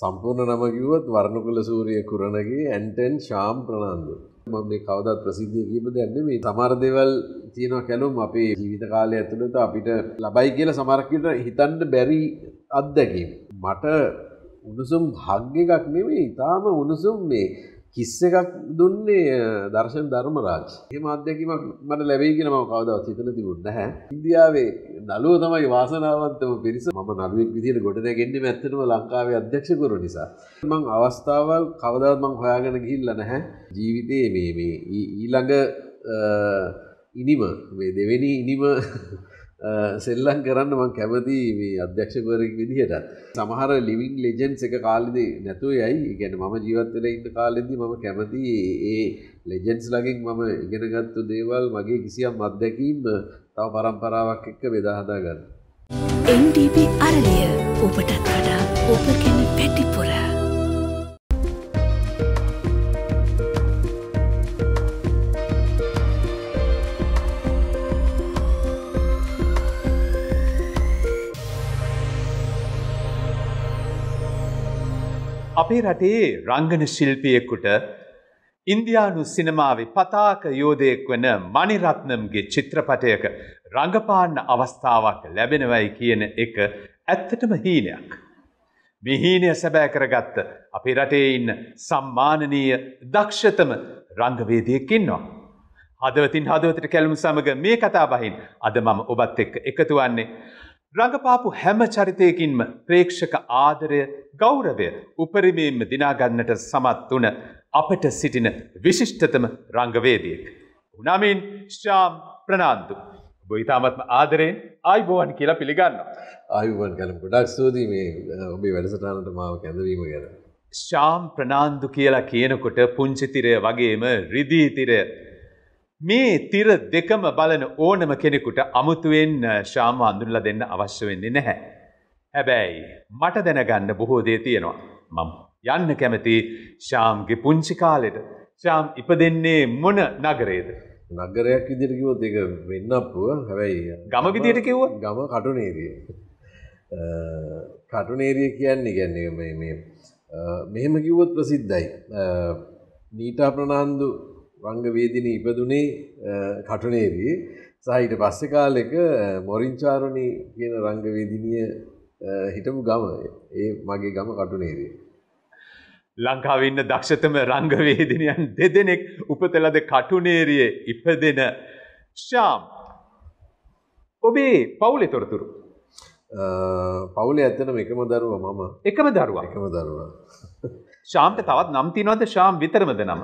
සම්පූර්ණ නම කිව්වොත් වර්ණකුල සූරිය කුරණගේ ඇන්ටන් ශාම් ප්‍රනාන්දු. මම මේ කවදත් ප්‍රසිද්ධිය කියපු දෙයක් නෙමෙයි. සමහර දේවල් තියෙනවා කැලුම් අපේ ජීවිත කාලය ඇතුළත අපිට ලබයි කියලා සමහරක් හිතන්න බැරි අත්දැකීම්. මට උණුසුම් භාග්‍යයක් නෙමෙයි. ඊටාම උණුසුම් මේ හිස් එකක් දුන්නේ දර්ශන ධර්මරාජ්. එහෙම අත්දැකීමක් මට ලැබෙයි කියලා මම කවදාවත් හිතලා තිබුණ නැහැ. ඉන්දියාවේ නළුව තමයි වාසනාවන්තම පිරිස. මම නළුවෙක් විදියට ගොඩ නැගෙන්නේ ඇත්තටම ලංකාවේ අධ්‍යක්ෂකවරු නිසා. මම අවස්ථාවල් කවදාවත් මම හොයාගෙන ගිහිල්ලා නැහැ. ජීවිතයේ මේ මේ ඊළඟ ඉනිම මේ දෙවෙනි ඉනිම සෙල්ලන් කරන්න මං කැමති මේ අධ්‍යක්ෂකවරෙක් විදිහට සමහර ලිවිං ලෙජන්ස් එක කාලෙදි නැතුව යයි ගැන මම ජීවත්වෙන ඉන්න කාලෙදි මම කැමති ඒ ලෙජන්ස් ලගින් මම ඉගෙනගත්තු දේවල් මගේ කිසියම් අත්දැකීම් තව පරම්පරාවක් එක්ක බෙදාහදා ගන්න. NDP අරලිය ඔබටත් වඩා ඔබ කෙනෙක් පැටිපොරා අපේ රටේ රංගන ශිල්පියෙකුට ඉන්දයානු සිනමාව පතාක යෝධයෙක් වන මනිරත්නම්ගේ චිත්‍රපටයක රඟපාන්න අවස්ථාවක් ලැබෙනවයි කියන එක ඇත්තටම හීනයක්. මිහීනය සැබෑ කරගත්ත අපි රටේ ඉන්න සම්මානනීය දක්ෂතම රංගවේදයකින්වා. හදවතින් හදවතට කැලුම් සමඟ මේ කතා බහින් අද මම ඔබත් එක් එකතුවන්නේ. රඟපාපු හැම චරිතයකින්ම ප්‍රේක්ෂක ආදරය ගෞරවය උපරිමයෙන්ම දිනාගන්නට සමත් වන අපට සිටින විශිෂ්ටතම රංගවේදියෙක්. උනමින් ශ්‍රාම් ප්‍රනාන්දු. බොයිතාමත්ම ආදරයෙන් අයිබෝවන් කියලා පිළිගන්න. අයුවන් කලම් ගොඩක් සූදී මේ ඔබේ වැඩසටානට මාව කැඳවීම ගැන. ශාම් ප්‍රනාන්දු කියලා කියනකොට පුංචිතිරය වගේම රිදීතිරය මේ තිර දෙකම බලන ඕනම කෙනෙකුට අමුතුවෙන් ශාම අඳුරලා දෙන්න අවශ්‍ය වෙන්නේ නැහැ. හැබැයි මට දැනගන්න බොහෝ දේ තියෙනවා. මම යන්න කැමති ශාම්ගේ පුංචි කාලෙට. ශාම් ඉපදෙන්නේ මොන නගරේද? නගරයක් විදිහට කිව්වොත් ඒක වෙන්නප්පුව. හැබැයි ගම විදිහට කිව්වොත් ගම කටුනේරිය. කටුනේරිය කියන්නේ කියන්නේ මේ මේ මෙහෙම කිව්වොත් ප්‍රසිද්ධයි. නීතා ප්‍රනාන්දු රංගවේදින ඉපදුනේ කටුනේදී සහිට පස්සෙ කාලෙක මොරින්චාරණී කියන රංගවේදිනිය හිටපු ගම ඒ මගේ ගම කටුනේදී. ලංකාවන්න දක්ෂතම රංගවේදිනයන් දෙදෙනෙක් උපතලද කටුනේරිය ඉපදෙන ශාම්. ඔබේ පවුලෙ තොරතුරු. පවුලේ ඇත්තන එකම දරුව මම එකම දරුවා එකම දරුවා. ශාම්ට තවත් නම්තිනවද ශාම් විතරමද නම.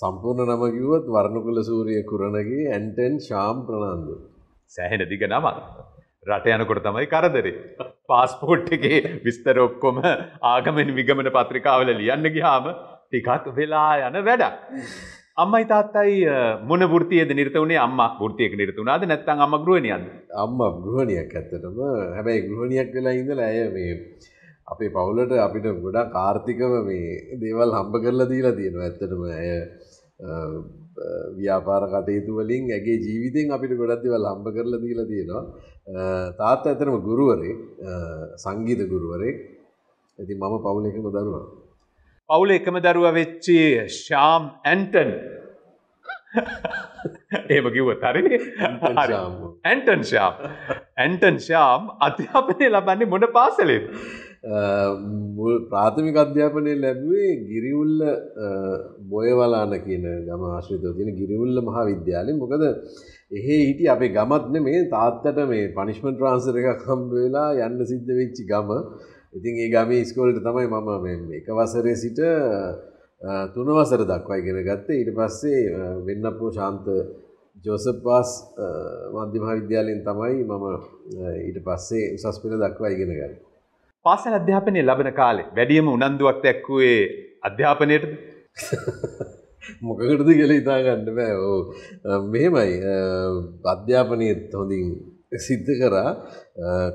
සම්පූර්ණ නම කිව්වොත් වර්ණකුල සූරිය කුරණගේ ඇන්ටන් ශාම් ප්‍රනාන්දු. සෑහෙන දිග නමක්. රට යනකොට තමයි කරදරේ. පාස්පෝට් එකේ විස්තර ඔක්කොම ආගමෙන් විගමන පත්‍රිකාවල ලියන්න ගියාම ටිකක් වෙලා යන වැඩක්. අම්මයි තාත්තයි මොන ෘතියද නිර්තවනේ අම්ම ෘතියක නිර්තුනාද නැත්තන් අම්ම ගෘහණියන් අම්ම ගෘහණියක් ඇත්තටම හැබැයි ගෘහණියක් වෙලා ඉඳලා ඇය මේ අපේ පවුලට අපිට ගොඩා කාර්ථිකව මේ දේවල් හම්බ කරලා දීලා තියෙනවා ඇත්තටම ඇය ව්‍යාපාර කටයුතුවලින් ඇගේ ජීවිතෙන් අපිට ගොඩක්දවල් හම්බ කරල දීල තියෙනවා තාත් ඇතරම ගුරුවරේ සංගීත ගුරුවරේ ඇති මම පවුල එකම දරුවා. පවුල එකම දරුව වෙච්චි ශාම් ඇන්ටන් ඒම කිව්ව තරි ඇන්ටන් ශාම් ඇන්ටන් ශාම් අධ්‍යාපනය ලබන්නේ මොන පාසලේ. ප්‍රාථමික අධ්‍යාපනය ලැබුවේ ගිරිවුල්ල බොයවලාන කියන ගම ආශ්‍රිතව තියෙන ගිරිවුල්ල මහා විද්‍යාලය. මොකද එහෙ හිටි අපේ ගමත් මේ තාත්තට මේ පනිෂ්මන්ට් ට්‍රාන්ස්ෆර් එකක් හම්බ වෙලා යන්න සිද්ධ වෙච්ච ගම. ඉතින් ඒ ගමේ ඉස්කෝලේට තමයි මම මේ එක වසරේ සිට තුන වසර දක්වා ඉගෙන ගත්තේ. ඊට පස්සේ වෙන්නප්පෝ ශාන්ත ජෝසප් පාස් මධ්‍යම විද්‍යාලයෙන් තමයි මම ඊට පස්සේ උසස් පෙළ දක්වා ඉගෙන ගත්තේ. පාසල් අධ්‍යාපනය ලබන කාලේ වැඩියම උනන්දුවක් දැක්වුවේ අධ්‍යාපනයටද මොකකටද කියල ඉතාගන්න බෑ ඕ මෙහෙමයි අධ්‍යාපනයත් හොඳින් සිද්ධ කරා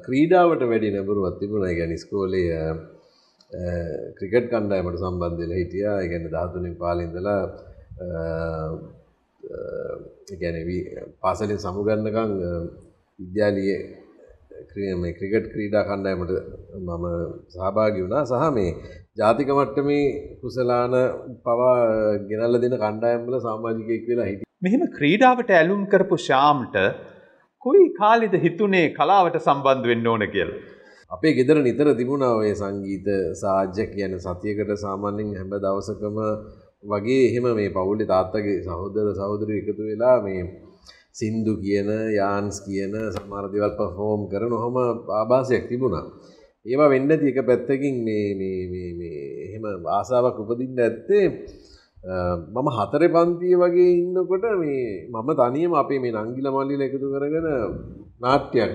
ක්‍රීඩාවට වැඩි නැබරුවත් තිබුණ ගැන ස්කෝලය ක්‍රිකට් කණ්ඩායමට සම්බන්ධල හිටියා ගැන ධාතුනින් පාලින්දලා ගැන පාසලින් සමුගන්නකං විද්‍යාලිය මේ ක්‍රිකට් ක්‍රීඩා කණ්ඩායමට මම සහභාගි වුණා සහ මේ ජාතික මට්ටමේ කුසලාන පවා ගෙනල්ල දෙන කණ්ඩායම් වල සමාජිකයෙක් වෙලා හිටියා. මෙහෙම ක්‍රීඩාවට ඇලුම් කරපු ශාම්ට කොයි කාලෙද හිතුනේ කලාවට සම්බන්ධ වෙන්න ඕන කියලා? අපේ ගෙදර නිතර තිබුණා ඔය සංගීත සාජ්‍ය කියන සතියකට සාමාන්‍යයෙන් හැම දවසකම වගේ එහෙම මේ පවුලේ තාත්තගේ සහෝදර සහෝදරිය එකතු වෙලා මේ සින්දු කියන යාන්ස් කියන සමහර දේවල් පර්ෆෝම් කරන ඔහම ආభాසයක් තිබුණා. ඒවා වෙන්න ඇති එක පැත්තකින් මේ මේ මේ මේ එහෙම ආසාවක් උපදින්න ඇත්තේ මම හතරේ පන්තිය වගේ ඉන්නකොට මේ මම තනියම අපේ මේ නංගිල මල්ලිලා එකතු කරගෙන නාට්‍යයක්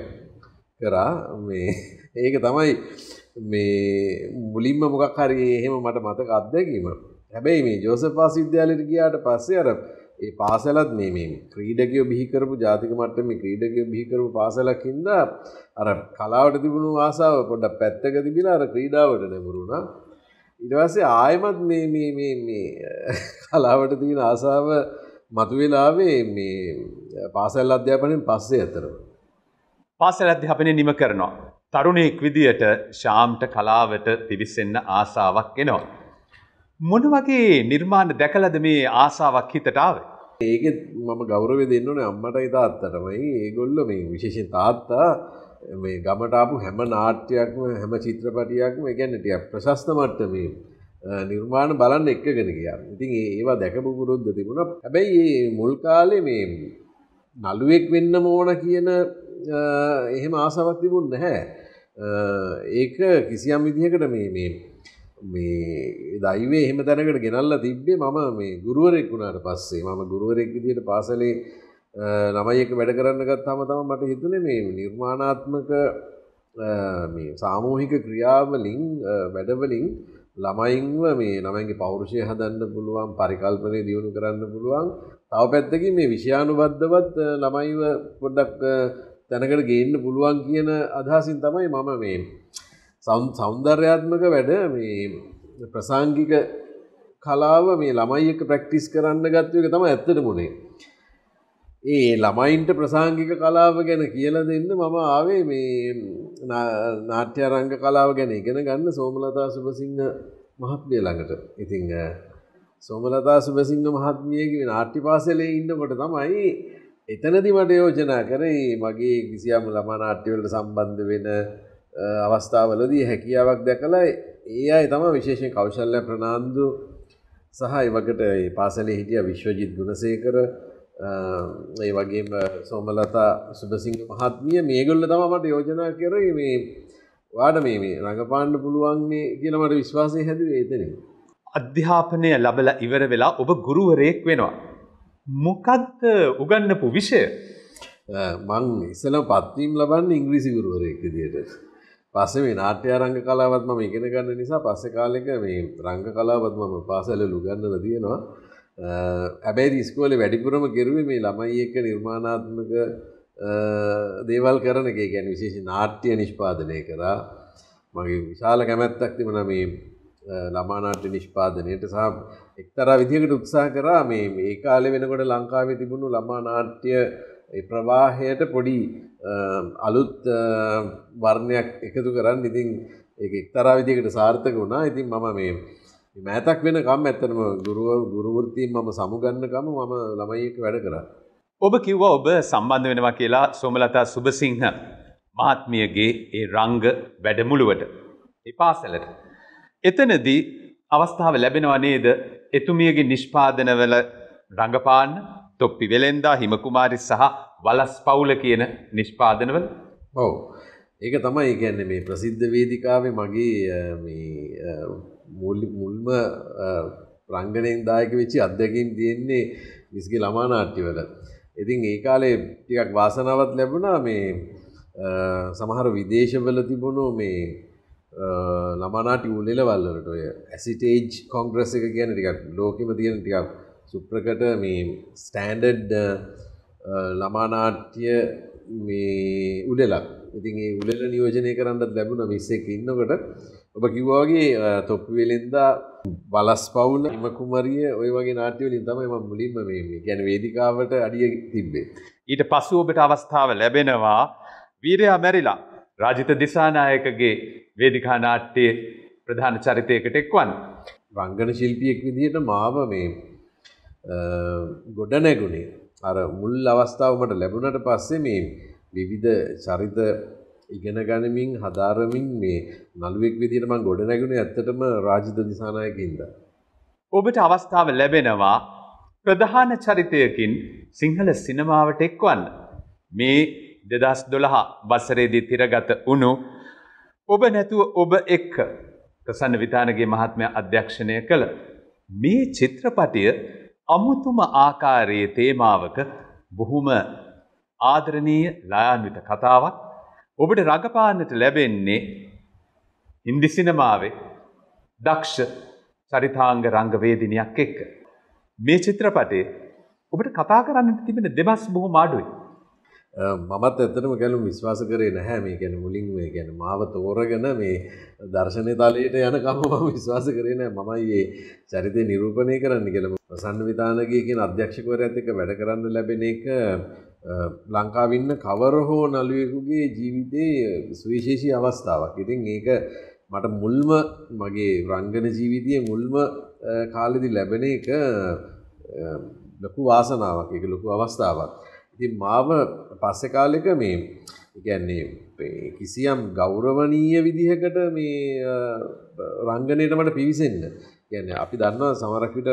කරා මේ ඒක තමයි මේ මුලින්ම මොකක් හරි එහෙම මට මතක අත්දැකීම. හැබැයි මේ ජෝසප් පාස් විද්‍යාලයට ගියාට පස්සේ අර ඒ පාසලත් මේ මේ ක්‍රීඩකයෝ බිහි කරපු ජාතික මට්ටමේ ක්‍රීඩකයෝ බිහි කරපු පාසලක් හින්දා අර කලාවට තිබුණු ආසාව පොඩ්ඩක් පැත්තක තිබිලා අර ක්‍රීඩාවට නැඹුරුණා ඊට පස්සේ ආයෙමත් මේ මේ මේ මේ කලාවට තියෙන ආසාව මතුවෙලා ආවේ මේ පාසල් අධ්‍යාපනයෙන් පස්සේ අතරම පාසල් අධ්‍යාපනය නිම කරනවා තරුණයෙක් විදියට ශාම්ට කලාවට පිවිසෙන්න ආසාවක් එනවා මොන වගේ නිර්මාණ දැකලද මේ ආසාවක් හිතටාව. ඒක මම ගෞරව දෙන්නන අම්මටයි තාත්තටමයි ඒගොල්ල මේ විශේෂෙන් තාත්තා මේ ගමටාපු හැම නාට්‍යයක්ම හැම චිත්‍රපටියක්ම ගැන්නටිය ප්‍රශස්ත මට්ටමීම. නිර්මාණ බලන්න එක්කගෙන ගියා. ඉතින් ඒවා දැකපු පුරුද්ද තිබුණා. හැබැයි මේ මුල් කාලේ මේ නළුවෙක් වෙන්න ඕන කියන එහෙම ආසාවක් තිබුණ නැහැ. ඒක කිසියම් විදිහකට මේ මේ මේ දයිවේ එහෙම තැනකට ගෙනල්ලා තිබ්බේ මම මේ ගුරුවරෙක් වුණාට පස්සේ මම ගුරුවරෙක් විදියට පාසලේ ළමයි එක්ක වැඩ කරන්න ගත්තාම තමයි මට හිතුනේ මේ නිර්මාණාත්මක මේ සාමූහික ක්‍රියාවලින් වැඩවලින් ළමයින්ව මේ ළමයින්ගේ පෞරුෂය හදන්න පුළුවන් පරිකල්පනය දියුණු කරන්න පුළුවන් තව පැත්තකින් මේ විෂයානුබද්ධවත් ළමයිව පොඩ්ඩක් තැනකට ගේන්න පුළුවන් කියන අදහසින් තමයි මම මේ සෞන්දර්යාත්මක වැඩ මේ ප්‍රසාංගික කලාව මේ ළමයික ප්‍රක්ටිස් කරන්න ගත්වක තම ඇත්තට මුණේ. ඒ ළමයින්ට ප්‍රසාංගික කලාව ගැන කියල දෙන්න මම ආවේ මේ නාට්‍යරංග කලාව ගැන ඉගෙන ගන්න සෝමලතා සුපසිංහ මහත්මිය ළඟට ඉතිං සෝමලතා සුපසිංහ මහත්මියගේ නාට්‍ය පාසලේ ඉන්නකොට තමයි එතනදි මට යෝජනා කරේ මගේ කිසියම් ළමා නාට්‍යවලට සම්බන්ධ වෙන අවස්ථාවලදී හැකියාවක් දැකලා ඒ අයි තම විශේෂෙන් කෞශල්ල ප්‍රනාන්දු සහ එවකට පාසලේ හිටිය විශ්වජිත් ගුණසේකර ඒ වගේ සෝමලතා සුබසිංහ මහත්මිය මේගොල්ල තම මට යෝජනා කරේ මේ වාඩ මේ මේ රඟපාන්න පුළුවන් මේ කියලා මට විශ්වාසය හැදුවේ එතනින්. අධ්‍යාපනය ලබලා ඉවර වෙලා ඔබ ගුරුවරයෙක් වෙනවා. මොකක්ද උගන්නපු විෂය? මං ඉස්සෙල්ලා පත්වීම් ලබන්නේ ඉංග්‍රීසි ගුරුවරයෙක් විදියට. පස්සේ මේ නාට්‍ය රංග කලාවත් මම ඉගෙන ගන්න නිසා පස්සේ කාලෙක මේ රංග කලාවත් මම පාසලවල උගන්වලා තියෙනවා. හැබැයි ඉස්කෝලේ වැඩිපුරම කෙරුවේ මේ ළමයි එක්ක නිර්මාණාත්මක දේවල් කරන එක. ඒ කියන්නේ විශේෂයෙන් නාට්‍ය නිෂ්පාදනය කරා. මගේ විශාල කැමැත්තක් තිබුණා මේ ළමා නාට්‍ය නිෂ්පාදනයට සහ එක්තරා විදිහකට උත්සාහ කරා මේ මේ කාලේ වෙනකොට ලංකාවේ තිබුණු ළමා නාට්‍ය ප්‍රවාහයට පොඩි අලුත් වර්ණයක් එකතු කරන්න ඉතින් ඒ එක්තරාවිදිකට සාර්ථක වුණා ඉතින් මම මේ මෑතක් වෙනකම් ඇත්තනම ගුරුව ගුරුවෘතින් මම සමුගන්නකම මම ළමයික වැඩ කරා. ඔබ කිව්ව ඔබ සම්බන්ධ වෙනවා කියලා සෝමලතා සුභසිංහ මහත්මියගේ ඒ රංග වැඩමුළුවට ඒ පාසලට. එතනදී අවස්ථාව ලැබෙනවා නේද එතුමියගේ නිෂ්පාදනවල රඟපාන්න තොප්පි වෙලෙන්දා හිමකුමාරි සහ වලස් පවුල කියන නිෂ්පාදනවල ඔව් ඒක තමයි ගැන්න මේ ප්‍රසිද්ධ වේදිකාවේ මගේ මුල්ම ප්‍රංගණයෙන් දායක වෙච්චි අත්දැකීම් තියෙන්නේ මිස්ගේ ළමානාට්‍යවල ඉතින් ඒ කාලේ ටිකක් වාසනාවත් ලැබුණා මේ සමහර විදේශවල තිබුණු මේ ළමානාටි උලෙලවල්ලට ඔය ඇසිටේජ් කොංග්‍රස් එක කියන ටිකක් ලෝකෙම තියෙන ටිකක් සුප්‍රකට මේ ස්ටෑන්ඩඩ් ළමානාට්‍ය මේ උඩෙලක් ඉතින් ඒ උඩල නියෝජනය කරන්නත් ලැබුණ විස්සෙක් ඉන්නකොට ඔබ කිව්වාගේ තොප්පිවෙලෙන්දා බලස් පවුල ඉමකුමරිය ඔය වගේ නාට්‍යවලින් තම එම මුලින්ම මේ ගැන වේදිකාවට අඩිය තිබ්බේ. ඊට පසු ඔබට අවස්ථාව ලැබෙනවා වීරයා මැරිලා රාජිත දිසානායකගේ වේදිකා නාට්‍යයේ ප්‍රධාන චරිතයකට එක්වන්න. රංගන ශිල්පියෙක් විදිහට මාව මේ ගොඩනැගුණේ අර මුල් අවස්ථාවමට ලැබුණට පස්සේ මේ විවිධ චරිත ඉගෙන ගනිමින් හදාරමින් මේ නළුවෙක් විදිහට මම ගොඩනැගුණේ ඇත්තටම රාජිත දිසානායකින්ද ඔබට අවස්ථාව ලැබෙනවා ප්‍රධාන චරිතයකින් සිංහල සිනමාවට එක්වන්න මේ දෙදස් දොළහා වසරේදී තිරගත වුණු ඔබ නැතුව ඔබ එක්ක ප්‍රසන්න විධානගේ මහත්මය අධ්‍යක්ෂණය කළ මේ චිත්‍රපටිය අමුතුම ආකාරයේ තේමාවක බොහොම ආදරණීය ලායන්විත කතාවක් ඔබට රඟපාන්නට ලැබෙන්නේ ඉන්දි සිනමාවේ දක්ෂ චරිතාංග රංගවේදිනියක් එක්ක. මේ චිත්‍රපටයේ ඔබට කතා කරන්නට තිබෙන දෙබස් බොහොම අඩුයි. මමත් ඇත්තටම ගැලුම් විශ්වාස කරේ නැහැ මේ ගැන මුලින් මේ ගැන මාව තෝරගෙන මේ දර්ශනය තලයට යනකම මම විශ්වාස කරේ නෑ මමයි ඒ චරිතය නිරූපණය කරන්න කියලා ප්‍රසන්න විධානගේ කියන අධ්‍යක්ෂකවරයත් එක්ක වැඩ කරන්න ලැබෙන එක ලංකාවින්න කවර හෝ නළුවෙකුගේ ජීවිතයේ සුවිශේෂී අවස්ථාවක්. ඉතින් ඒක මට මුල්ම මගේ රංගන ජීවිතයේ මුල්ම කාලෙදි ලැබෙන එක ලොකු වාසනාවක් ඒක ලොකු අවස්ථාවක්. ඉතින් මාව පස්සේ කාලෙක මේ කියන්නේ කිසියම් ගෞරවනීය විදිහකට මේ රංගනයට මට පිවිසෙන්න. කියන්නේ අපි දන්නවා සමහරක් විට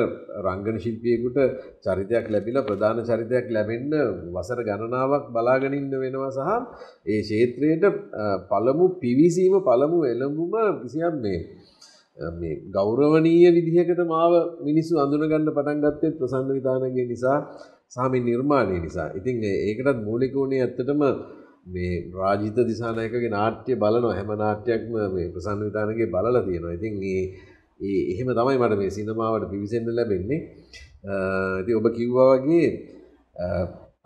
රංගන ශිල්පියෙකුට චරිතයක් ලැබිලා ප්‍රධාන චරිතයක් ලැබෙන්න වසර ගණනාවක් බලාගෙන ඉන්න වෙනවා සහ ඒ ක්ෂේත්‍රයට පළමු පිවිසීම පළමු එළඹුම කිසියම් මේ මේ ගෞරවනීය විදිහකට මාව මිනිස්සු අඳුනගන්න පටන් ගත්තේ ප්‍රසන්න විතානගේ නිසා සාමී නිර්මාණය නිසා. ඉතින් ඒකටත් මූලික වුණේ ඇත්තටම මේ රාජිත දිසානායකගේ නාට්‍ය බලනවා හැම නාට්‍යයක්ම මේ ප්‍රසන්න විතානගේ බලලා තියෙනවා. ඉතින් මේ එහෙම තමයි මට මේ සිනමාවට පිවිසෙන්න ලැබෙන්නේ. ඉතින් ඔබ කිව්වා වගේ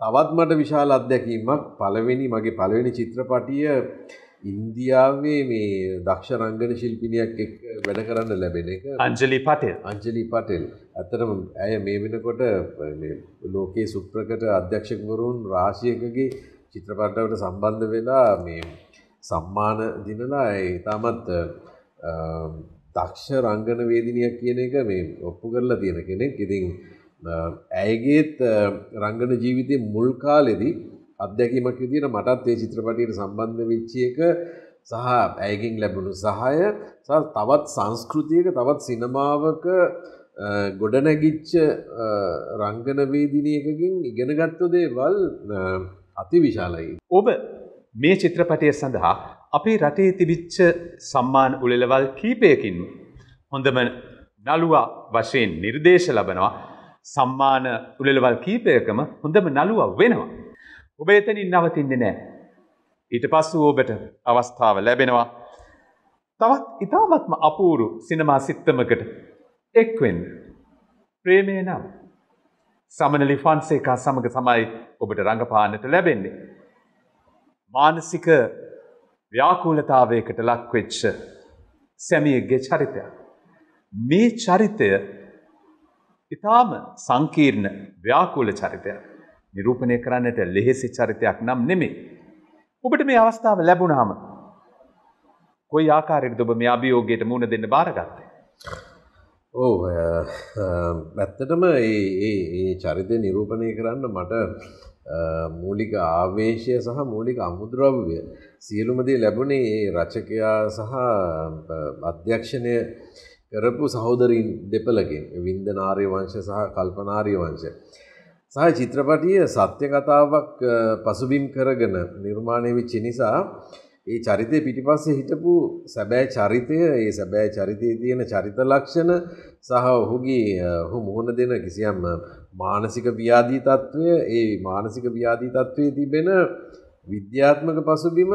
තවත් මට විශාල අත්දැකීමක් පළවෙනි මගේ පළවෙනි චිත්‍රපටිය ඉන්දියාවේ මේ දක්ෂ රංගන ශිල්පිනියක් එක් වැඩ කරන්න ලැබෙන එක අංජලි පටෙල් අංජලි පටෙල් ඇත්තටම ඇය මේ වෙනකොට ලෝකයේ සුප්‍රකට අධ්‍යක්ෂකවරුන් රාශියකගේ චිත්‍රපටවට සම්බන්ධ වෙලා මේ සම්මාන දිනලා ඉතාමත් දක්ෂ රංගන වේදිනියක් කියන එක මේ ඔප්පු කරලා තියෙන කෙනෙක් ඉතින් ඇයගේත් රංගන ජීවිතය මුල් කාලෙදී අත්දැකීමක් විදියට මටත් ඒ චිත්‍රපටියට සම්බන්ධ වෙච්ච එක සහ ඇයකින් ලැබුණු සහාය සහ තවත් සංස්කෘතියක තවත් සිනමාවක ගොඩනැගිච්ච රංගනවේදිනයකකින් ඉගෙනගත්තු දේවල් අති විශාලයි. ඔබ මේ චිත්‍රපටය සඳහා අපේ රටේ තිබිච්ච සම්මාන උළෙලවල් කීපයකින් හොඳම නළුවා වශයෙන් නිර්දේශ ලබනවා සම්මාන උළෙලවල් කීපයකම හොඳම නළුවා වෙනවා. ඔබ එතනින් නවතින්නේ නෑ. ඊට පස්සු ඔබට අවස්ථාව ලැබෙනවා. තවත් ඉතාමත්ම අපූරු සිනමා සිත්තමකට එක්වෙන් ප්‍රේමය නම් සමනලි ෆන්සේකා සමඟ සමයි ඔබට රඟපාන්නට ලැබෙන්නේ. මානසික ව්‍යාකූලතාවයකට ලක්වෙච්ච සැමියගේ චරිතය. මේ චරිතය ඉතාම සංකීර්ණ ව්‍යාකූල චරිතයක්. නිරූපණය කරන්නට ලෙහෙසි චරිතයක් නම් නෙමේ. ඔබට මේ අවස්ථාව ලැබුණාම කොයි ආකාරයකද ඔබ මේ අභියෝගයට මුහුණ දෙන්න බාරගත්තේ? ඔව් ඇත්තටම මේ මේ චරිතය නිරූපණය කරන්න මට මූලික ආවේශය සහ මූලික අමුද්‍රව්‍ය සියලුම දේ ලැබුණේ ඒ රචකයා සහ අධ්‍යක්ෂණය කරපු සහෝදරින් දෙපළකින් වින්ද නාර්ය වංශ සහ කල්පනාර්ය වංශ. සහ චිත්‍රපටිය සත්‍ය කතාවක් පසුබිම් කරගෙන නිර්මාණය වෙච්ච නිසා ඒ චරිතය පිටිපස්සේ හිටපු සැබෑ චරිතය ඒ සැබෑ චරිතයේ තියෙන චරිත ලක්ෂණ සහ ඔහුගේ ඔහු මුහුණ දෙන කිසියම් මානසික ව්‍යාධී తත්වය ඒ මානසික ව්‍යාධී తත්වයේ තිබෙන විද්‍යාත්මක පසුබිම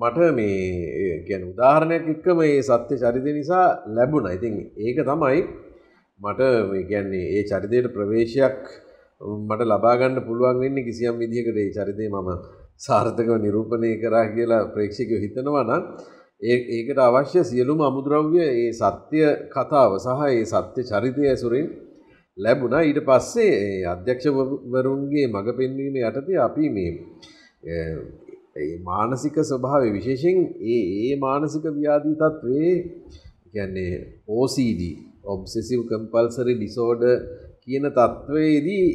මට මේ ගැන උදාහරණයක් එක්ක මේ සත්‍ය චරිත නිසා ලැබුණා. ඉතින් ඒක තමයි මට කියන්නේ ඒ චරිතයට ප්‍රවේශයක් මට ලබා ගන්න පුළුවන් වෙන්නේ කිසියම් විදිහකට ඒ චරිතේ මම සාර්ථකව නිරූපණය කරා කියලා ප්‍රේක්ෂකයෝ හිතනවා නම් ඒ ඒකට අවශ්‍ය සියලුම අමුද්‍රව්‍ය ඒ සත්‍ය කතාව සහ ඒ සත්‍ය චරිතය ඇසුරින් ලැබුණා ඊට පස්සේ ඒ අධ්‍යක්ෂවරුන්ගේ මඟ පෙන්වීම යටතේ අපි මේ ඒ මානසික ස්වභාවය විශේෂයෙන් ඒ ඒ මානසික ව්‍යාධී තත්ත්වයේ කියන්නේ OCD obsessive compulsory disorder කියන තත්ත්වයේදී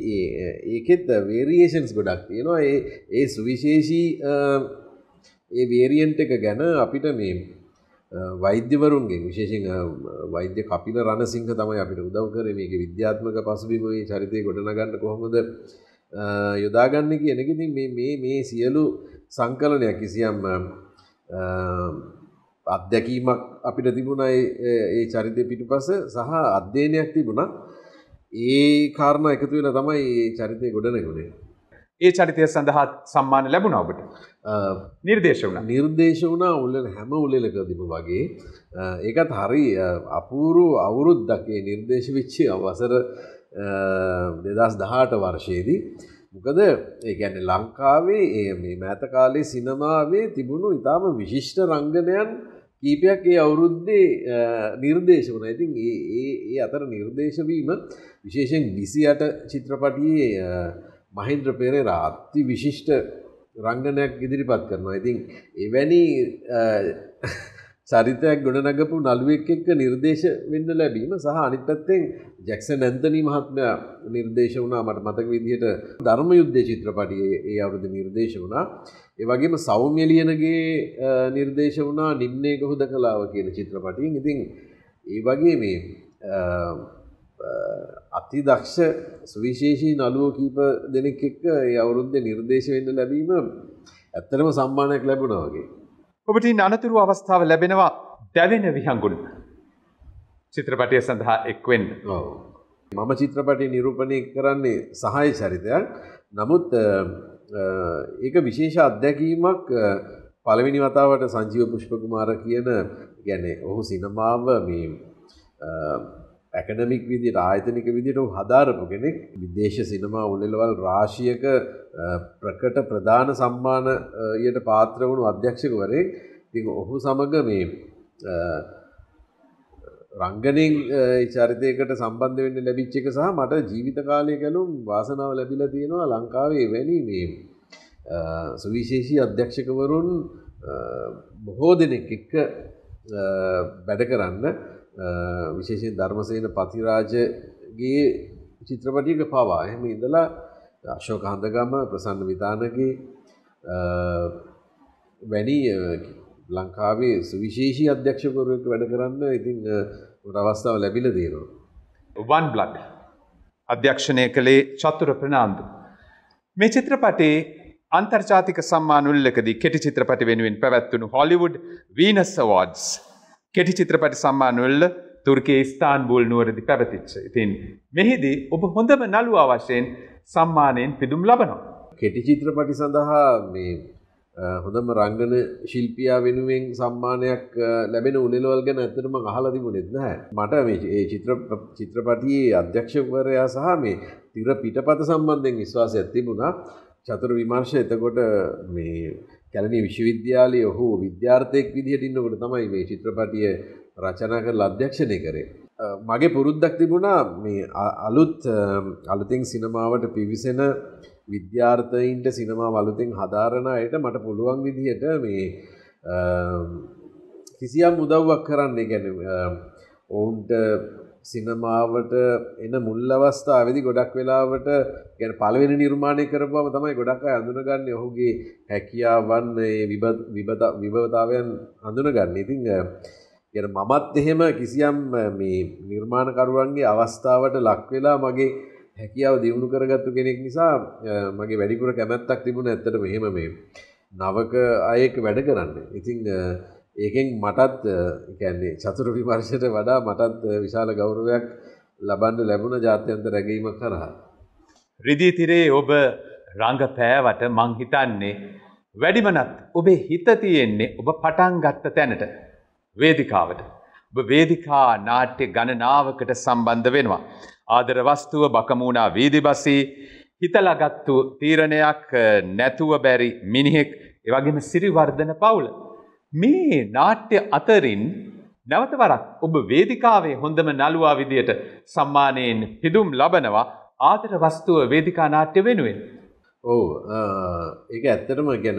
ඒකෙත් වේරියේෂන්ස් ගොඩක් තියෙනවා ඒ ඒ සුවිශේෂී ඒ වේරියන්ට එක ගැන අපිට මේ වෛද්‍යවරුන්ගේ විශේෂෙන් වෛද්‍ය කපිල රණසිංහ තමයි අපිට උදව් කරේ මේක විද්‍යාත්මක පසුබිම මේ චරිතය ගොඩනගන්න කොහොමද යොදාගන්න කියන එක ඉතින් මේ මේ මේ සියලු සංකලනයක් කිසියම් අත්දැකීමක් අපිට තිබුණා ඒ චරිතය පිටුපස සහ අධ්‍යයනයක් තිබුණා ඒ කාරණ එකතු වෙන තමයි ඒ චරිතය ගොඩනගුණේ ඒ චරිතය සඳහා සම්මාන ලැබුණ ඔබට නිර්දේශ වුණ නිර්දේශ වුණා උල්ලන හැම උලෙලකදිම වගේ ඒකත් හරි අපූරු අවුරුද්දකේ නිර්දේශ විච්චි අවසර දෙදස් දහට වර්ෂයේදී මොකද ඒ ගැන ලංකාවේ ඒ මේ මෑතකාලේ සිනමාවේ තිබුණු ඉතාම විශිෂ්ට රංගනයන් කීපයක් ඒ අවුරුද්දේ නිර්දේශ වන ඉතින් ඒ අතර නිර්දේශවීම විශේෂෙන් විසි අට චිත්‍රපටියේ මහින්ද්‍ර පෙරේ රාත්ති විශිෂ්ට රංගනයක් ඉදිරිපත් කරනවා ඉතින් එවැනි චරිතයක් ගොඩනගපු නළුවෙක් එක්ක නිර්දේශ වෙන්න ලැබීම සහ අනිත් පැත්තෙන් ජැක්සන් ඇන්තනි මහත්මයා නිර්දේශ වුණා මට මතක විදිහට ධර්ම යුද්ධ චිත්‍රපටියේ ඒ අවුරුදු නිර්දේශ වුණා. ඒ වගේම සෞම්‍ය ලියනගේ නිර්දේශ වුණා නිම්නේක හුදකලාව කියන චිත්‍රපටියෙන්. ඉතින් ඒ වගේ මේ අතිදක්ෂ සුවිශේෂී නළුවෝ කීප දෙනෙක් එක්ක ඒ අවුරුද්දේ නිර්දේශ වෙන්න ලැබීම ඇත්තටම සම්මානයක් ලැබුණා වගේ. ඔබට අනතුරු අවස්ථාව ලැබෙනවා දැවෙන විහඟුන් චිත්‍රපටය සඳහා එක්වෙන් මම චිත්‍රපටය නිරූපණය කරන්නේ සහය චරිතයක් නමුත් ඒක විශේෂ අත්දැකීමක් පළවෙනි වතාවට සංජීව පුෂ්පකුමාර කියන ගැන ඔහු සිනමාව මේ ඇකඩමික් විදිට ආයතනික විදිට හදාරපු කෙනෙක් විදේශ සිනමා උල්ලෙලවල් රාශියක ප්‍රකට ප්‍රධාන සම්මානයට පාත්‍ර වුණු අධ්‍යක්ෂකවරෙක් ති ඔහු සමග මේ රංගනින් චරිතයකට සම්බන්ධ වෙන්න ලැබිච්චක සහ මට ජීවිත කාලය ගැලුම් වාසනාව ලැබිල තියෙනවා ලංකාවේ වැනි මේ සුවිශේෂී අධ්‍යක්ෂකවරුන් බොහෝ දෙනෙක් එක්ක වැඩ කරන්න විශේෂයෙන් ධර්මසේන පතිරාජගේ චිත්‍රපටියක පවා එහෙම ඉඳලා අශෝක හඳගම ප්‍රසන්න විතානගේ වැනි ලංකාවේ සුවිශේෂී අධ්‍යක්ෂකවරයෙක් වැඩ කරන්න ඉතින් අවස්ථාව ලැබිලා තියෙනවා. වන් බ්ලඩ් අධ්‍යක්ෂණය කළේ චතුර ප්‍රනාන්දු. මේ චිත්‍රපටේ අන්තර්ජාතික සම්මානුල්ලකදී කෙටි චිත්‍රපටි වෙනුවෙන් පැවැත්වුණු හොලිවුඩ් වීනස් අවෝඩ්ස් කෙටි චිත්‍රපටි සම්මානවල්ල තුර්කයේ ස්ථාන්බූල් නුවරදි පැවතිච්ච. ඉතින් මෙහිදී ඔබ හොඳම නළුවා වශයෙන් සම්මානයෙන් පිදුම් ලබනවා. කෙටි චිත්‍රපටි සඳහා මේ හොඳම රංගන ශිල්පියා වෙනුවෙන් සම්මානයක් ලැබෙන උනෙලවල් ගැන ඇතරම අහලා තිබුණෙත් නැහැ. මට මේ චිත්‍ර චිත්‍රපටියේ අධ්‍යක්ෂකවරයා සහ මේ තිර පිටපත සම්බන්ධයෙන් විශ්වාසයක් තිබුණා. චතුර විමර්ශය එතකොට මේ කැලණිය විශ්වවිද්‍යාලයේ ඔහු විද්‍යාර්ථයෙක් විදිහට ඉන්නකොට තමයි මේ චිත්‍රපටිය රචනා කරලා අධ්‍යක්ෂණය කරේ. මගේ පුරුද්දක් තිබුණා මේ අලුත් අලුතින් සිනමාවට පිවිසෙන විද්‍යාර්ථයින්ට සිනමාව අලුතින් හදාරන අයට මට පුළුවන් විදිහට මේ කිසියම් උදව්වක් කරන්න ගැන ඔවුන්ට සිනමාවට එන මුල් අවස්ථාවේදී ගොඩක් වෙලාවට ගැන පළවෙනි නිර්මාණය කරපුවම තමයි ගොඩක් අය අඳුනගන්නේ ඔහුගේ හැකියාවන් විභවතාවයන් අඳුනගන්නේ. ඉතින් ගැන මමත් එහෙම කිසියම් මේ නිර්මාණකරුවන්ගේ අවස්ථාවට ලක් වෙලා මගේ හැකියාව දියුණු කරගත්තු කෙනෙක් නිසා මගේ වැඩිපුර කැමැත්තක් තිබුණා ඇත්තටම එහෙම මේ නවක අයෙක් වැඩ කරන්න. ඉතින් ඒකෙන් මටත් කියන්නේ චතුර විමර්ශයට වඩා මටත් විශාල ගෞරවයක් ලබන්න ලැබුණ ජාත්‍යන්ත රැගීමක් කරහා. රිදිතිරේ ඔබ රඟපෑවට මං හිතන්නේ වැඩිමනත් ඔබේ හිත තියෙන්නේ ඔබ පටන් ගත්ත තැනට වේදිකාවට. ඔබ වේදිකා නාට්‍ය ගණනාවකට සම්බන්ධ වෙනවා. ආදර වස්තුව බකමූුණා වීදිබසී හිතලගත්තු තීරණයක් නැතුව බැරි මිනිහෙක් එවගේම සිරිවර්ධන පවුල. මේ නාට්‍ය අතරින් නැවත වරක් ඔබ වේදිකාවේ හොඳම නළුවා විදියට සම්මානයෙන් හිදුම් ලබනවා ආදර වස්තුව වේදිකා නාට්‍ය වෙනුවෙන්. ඕ ඒක ඇත්තටම ගැන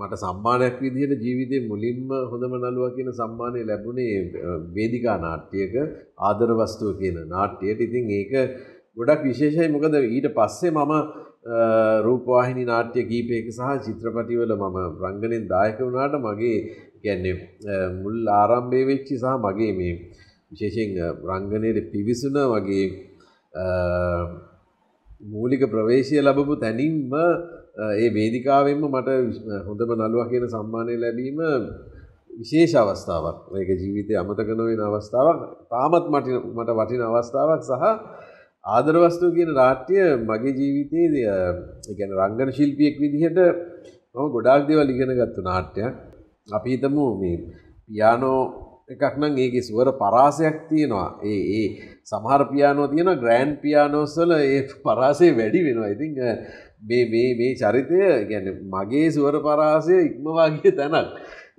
මට සම්මානයක් විදිහට ජීවිතය මුලින්ම හොඳම නළුව කියන සම්මානය ලැබුණේ වේදිකා නාට්‍යයක ආදර වස්තුව කියන නාට්‍යයට ඉතින් ඒක ගොඩක් විශේෂයි මොකද ඊට පස්සේ මම රූපවාහිනි නාට්‍ය කීපයක සහ චිත්‍රපටිවල මම රංගනෙන් දායක වුණාට මගේ කියන්නේ මුල් ආරම්භයේ වෙච්ච සහ මගේ මේ විශේෂයෙන් රංගනයේ පිවිසුන වගේ මූලික ප්‍රවේශය ලැබපු තැනින්ම ඒ වේදිකාවෙන්ම මට හොඳම නළුවා කියන සම්මානය ලැබීම විශේෂ අවස්ථාවක්. මේක ජීවිතේ අමතක නොවන අවස්ථාවක්. තාමත් මට මට වටින අවස්ථාවක් සහ ආදර වස්තුව කියන නාට්‍ය මගේ ජීවිතයේ ඒ කියන්නේ රංගන ශිල්පියෙක් විදිහට මම ගොඩාක් දේවල් ඉගෙන ගත්ත නාට්‍යයක්. අපි හිතමු මේ පියානෝ එකක් නම් ඒකේ සුවර පරාසයක් තියෙනවා. ඒ ඒ සමහර පියානෝ තියෙනවා ග්‍රෑන්ඩ් පියානෝස් වල ඒ පරාසය වැඩි වෙනවා. ඉතින් මේ මේ මේ චරිතය කියන්නේ මගේ සුවර පරාසය ඉක්මවා ගිය තැනක්.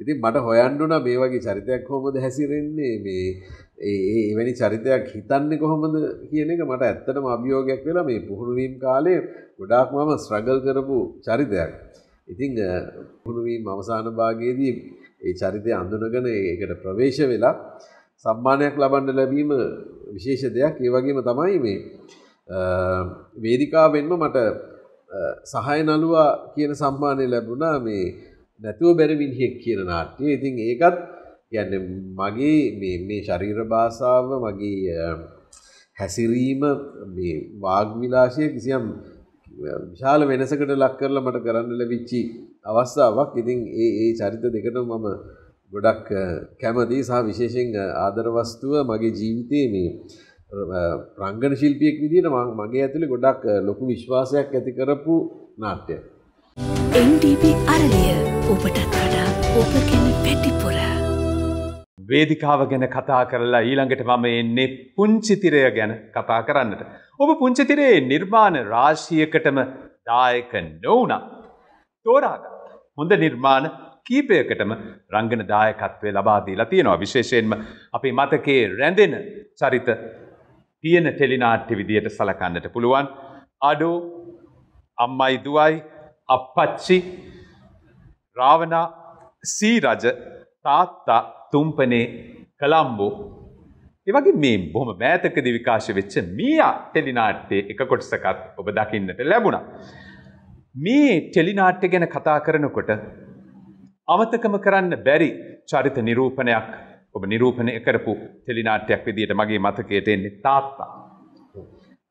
ඉතින් මට හොයන්න උනා මේ වගේ චරිතයක් කොහොමද හැසිරෙන්නේ මේ ඒ එවැනි චරිතයක් හිතන්නේ කොහොමද කියන එක මට ඇත්තටම අභියෝගයක් වෙලා මේ පුහුණු වීම කාලේ ගොඩාක් මම ස්ට්‍රගල් කරපු චරිතයක්. ඉතින් හුණුවීම් අවසාන භාගයේදී ඒ චරිතය අඳුනගෙන ඒකට ප්‍රවේශ වෙලා සම්මානයක් ලබන්න ලැබීම විශේෂ දෙයක්. ඒ වගේම තමයි මේ වේදිකාවෙන්ම මට සහාය නළුවා කියන සම්මානය ලැබුණා මේ නැතුව බැරි මිනිහෙක් කියන නාට්‍යය. ඉතින් ඒකත් කියන්නේ මගේ මේ මේ ශරීර භාෂාව මගේ හැසිරීම මේ වාග් විලාසය කිසියම් විශාල වෙනසකට ලක් කරලා මට කරන්න ලැබිච්චි අවස්ථාවක්. ඉතින් ඒ ඒ චරිත දෙකටම මම ගොඩක් කැමතියි සහ විශේෂයෙන් ආදර වස්තුව මගේ ජීවිතයේ මේ රංගන ශිල්පියෙක් විදිහට මගේ ඇතුලේ ගොඩක් ලොකු විශ්වාසයක් ඇති කරපු නාට්‍යයක්. NDP අරලිය ඔබටත් වඩා ඔබ ගැන පැටිපොර වේදිකාව ගැන කතා කරලා ඊළඟට මම එන්නේ පුංචි තිරය ගැන කතා කරන්නට ඔබ පුංචිතිරේ නිර්මාණ රාශියකටම දායක නොවුනා. තෝරාගත් හොඳ නිර්මාණ කීපයකටම රංගන දායකත්වය ලබාදීලා තියෙනවා විශේෂයෙන්ම අපි මතකේ රැඳෙන චරිත තියෙන ටෙලිනාට්‍ය විදියට සලකන්නට පුළුවන් අඩෝ අම්මයි දුවයි අපපච්චි රාවනා සීරජ තාත්තා තුම්පනේ කළම්බෝ ඒවගේ මේ බොහොම මෑතකද විකාශ වෙච්ච මියා ටෙලිනාට්‍යයේ එක කොටසකත් ඔබ දකින්නට ලැබුණා. මේ ටෙලිනාට්‍ය ගැන කතා කරනකොට අමතකම කරන්න බැරි චරිත නිරූපණයක් ඔබ නිරූපණය කරපු ටෙලිනාට්‍යයක් විදිහට මගේ මතකයට එන්නේ තාත්තා.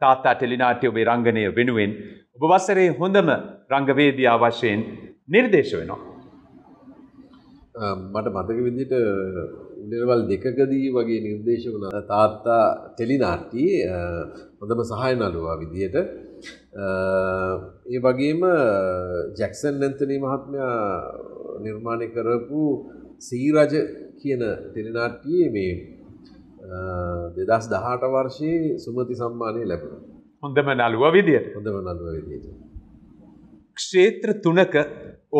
තාත්තා ටෙලිනාට්‍ය ඔබේ රංගනය වෙනුවෙන් ඔබ වසරේ හොඳම රංගවේදියා වශයෙන් නිර්දේශ වෙනවා. මට මතක විදිහට උඩරවල් දෙකකදී වගේ නිර්දේශ වුණ තාත්තා ටෙලිනාට්ටි හොඳම සහය නළුවා විදියට ඒ වගේම ජැක්සන් නැන්තනී මහත්මයා නිර්මාණය කරපු සීරජ කියන ටෙලිනාට්ටියේ මේ දෙදස් දහට වර්ෂයේ සුමති සම්මානය ලැබුණ හොඳම නළුව විදියට හොඳම නළුව විදියට. ක්ෂේත්‍ර තුනක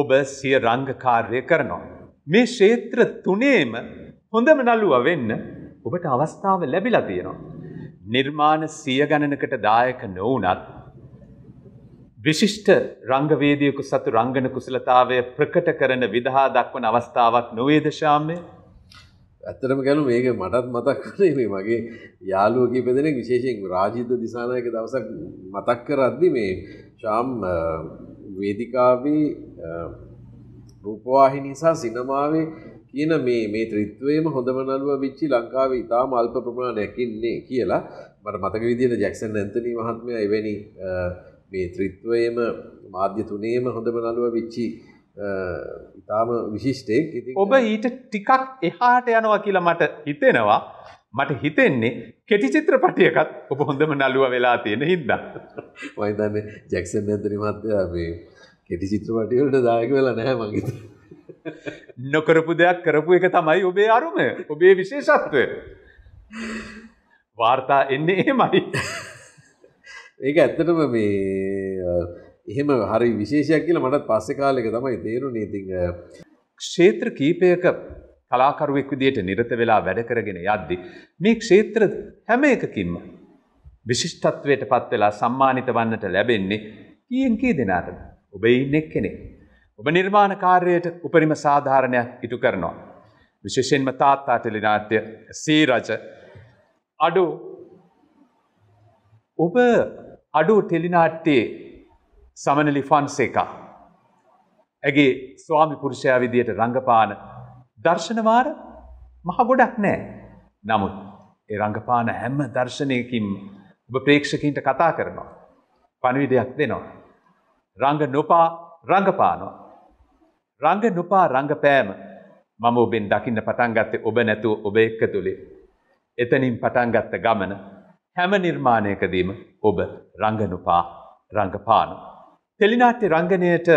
ඔබ සිය රංග කාර්ය කරනවා. මේ ක්ෂේත්‍ර තුනේම හොඳම නළුව වෙන්න ඔබට අවස්ථාව ලැබිලා තියෙනවා. නිර්මාණ සිය ගණනකට දායක නොවුනත් විශිෂ්ට රංගවේදියෙකු සතු රංගන කුසලතාවය ප්‍රකට කරන විදහා දක්වන අවස්ථාවක් නොවේද ශාම්‍ය? ඇත්තටම ගැලු මේක මටත් මතක් වුණේ මේ මගේ යාළුවෝ කීප දෙනෙක් විශේෂයෙන් රාජිත් දිසානායක දවසක් මතක් කරද්දි මේ ශාම් වේදිකාවේ රූපවාහිනී සහ සිනමාවේ කියන මේ මේ ත්‍රිත්වයේම හොඳම නළුවා වෙච්චි ලංකාවේ ඉතාම අල්ප ප්‍රමාණයක් ඉන්නේ කියලා මට මතක විදිහට ජැක්සන් ඇන්තනි මහත්මයා එවැනි මේ ත්‍රිත්වයේම මාධ්‍ය තුනේම හොඳම නළුවා වෙච්චි ඉතාම විශිෂ්ටයෙක් ඉතින් ඔබ ඊට ටිකක් එහාට යනවා කියලා මට හිතෙනවා මට හිතෙන්නේ කෙටි චිත්‍රපටියකත් ඔබ හොඳම නළුවා වෙලා තියෙන හින්දා මම හිතන්නේ ජැක්සන් ඇන්තනි මහත්මයා මේ කෙටි චිත්‍රපටිය වලට දායක වෙලා නැහැ මං හිතන්නේ නොකරපු දෙයක් කරපු එක තමයි ඔබේ අරුම ඔබේ විශේෂත්වය. වාර්තා එන්නේ එහෙමයි. ඒක ඇත්තටම මේ එහෙම හරි විශේෂයක් කියලා මටත් පස්සේ කාලෙක තමයි තේරුනේ ඉතින් ක්ෂේත්‍ර කීපයක කලාකරුවෙක් විදියට නිරත වෙලා වැඩ කරගෙන යද්දි මේ ක්ෂේත්‍ර හැම එකකින්ම විශිෂ්ටත්වයට පත් වෙලා සම්මානිත වන්නට ලැබෙන්නේ කීයෙන් කී දෙනාටද ඔබේ ඉන්න එක්කෙනෙක් ඔබ නිර්මාණ කාර්යයට උපරිම සාධාරණයක් ඉටු කරනවා. විශේෂෙන්ම තාත්තා ටෙලිනාට්‍ය සීරජ අඩු ඔබ අඩු ටෙලිනාට්ටේ සමනලි ෆන්සේකා ඇගේ ස්වාමි පුරුෂයා විදියට රංගපාන දර්ශනවාර මහගොඩක් නෑ නමුත් ඒ රංගපාන හැම්ම දර්ශනයකින් ඔබ ප්‍රේක්ෂකින්ට කතා කරනවා. පණවිඩයක් දෙනවා. රංග නොපා රංගපානවා. රංග නුපා රංගපෑම මම ඔබෙන් දකින්න පටන්ගත්තේ ඔබ නැතුව ඔබ එක්ක තුළේ. එතනින් පටන්ගත්ත ගමන හැම නිර්මාණයකදීම ඔබ රංගනුපා රංගපාන. තෙලිනාට්‍ය රංගනයට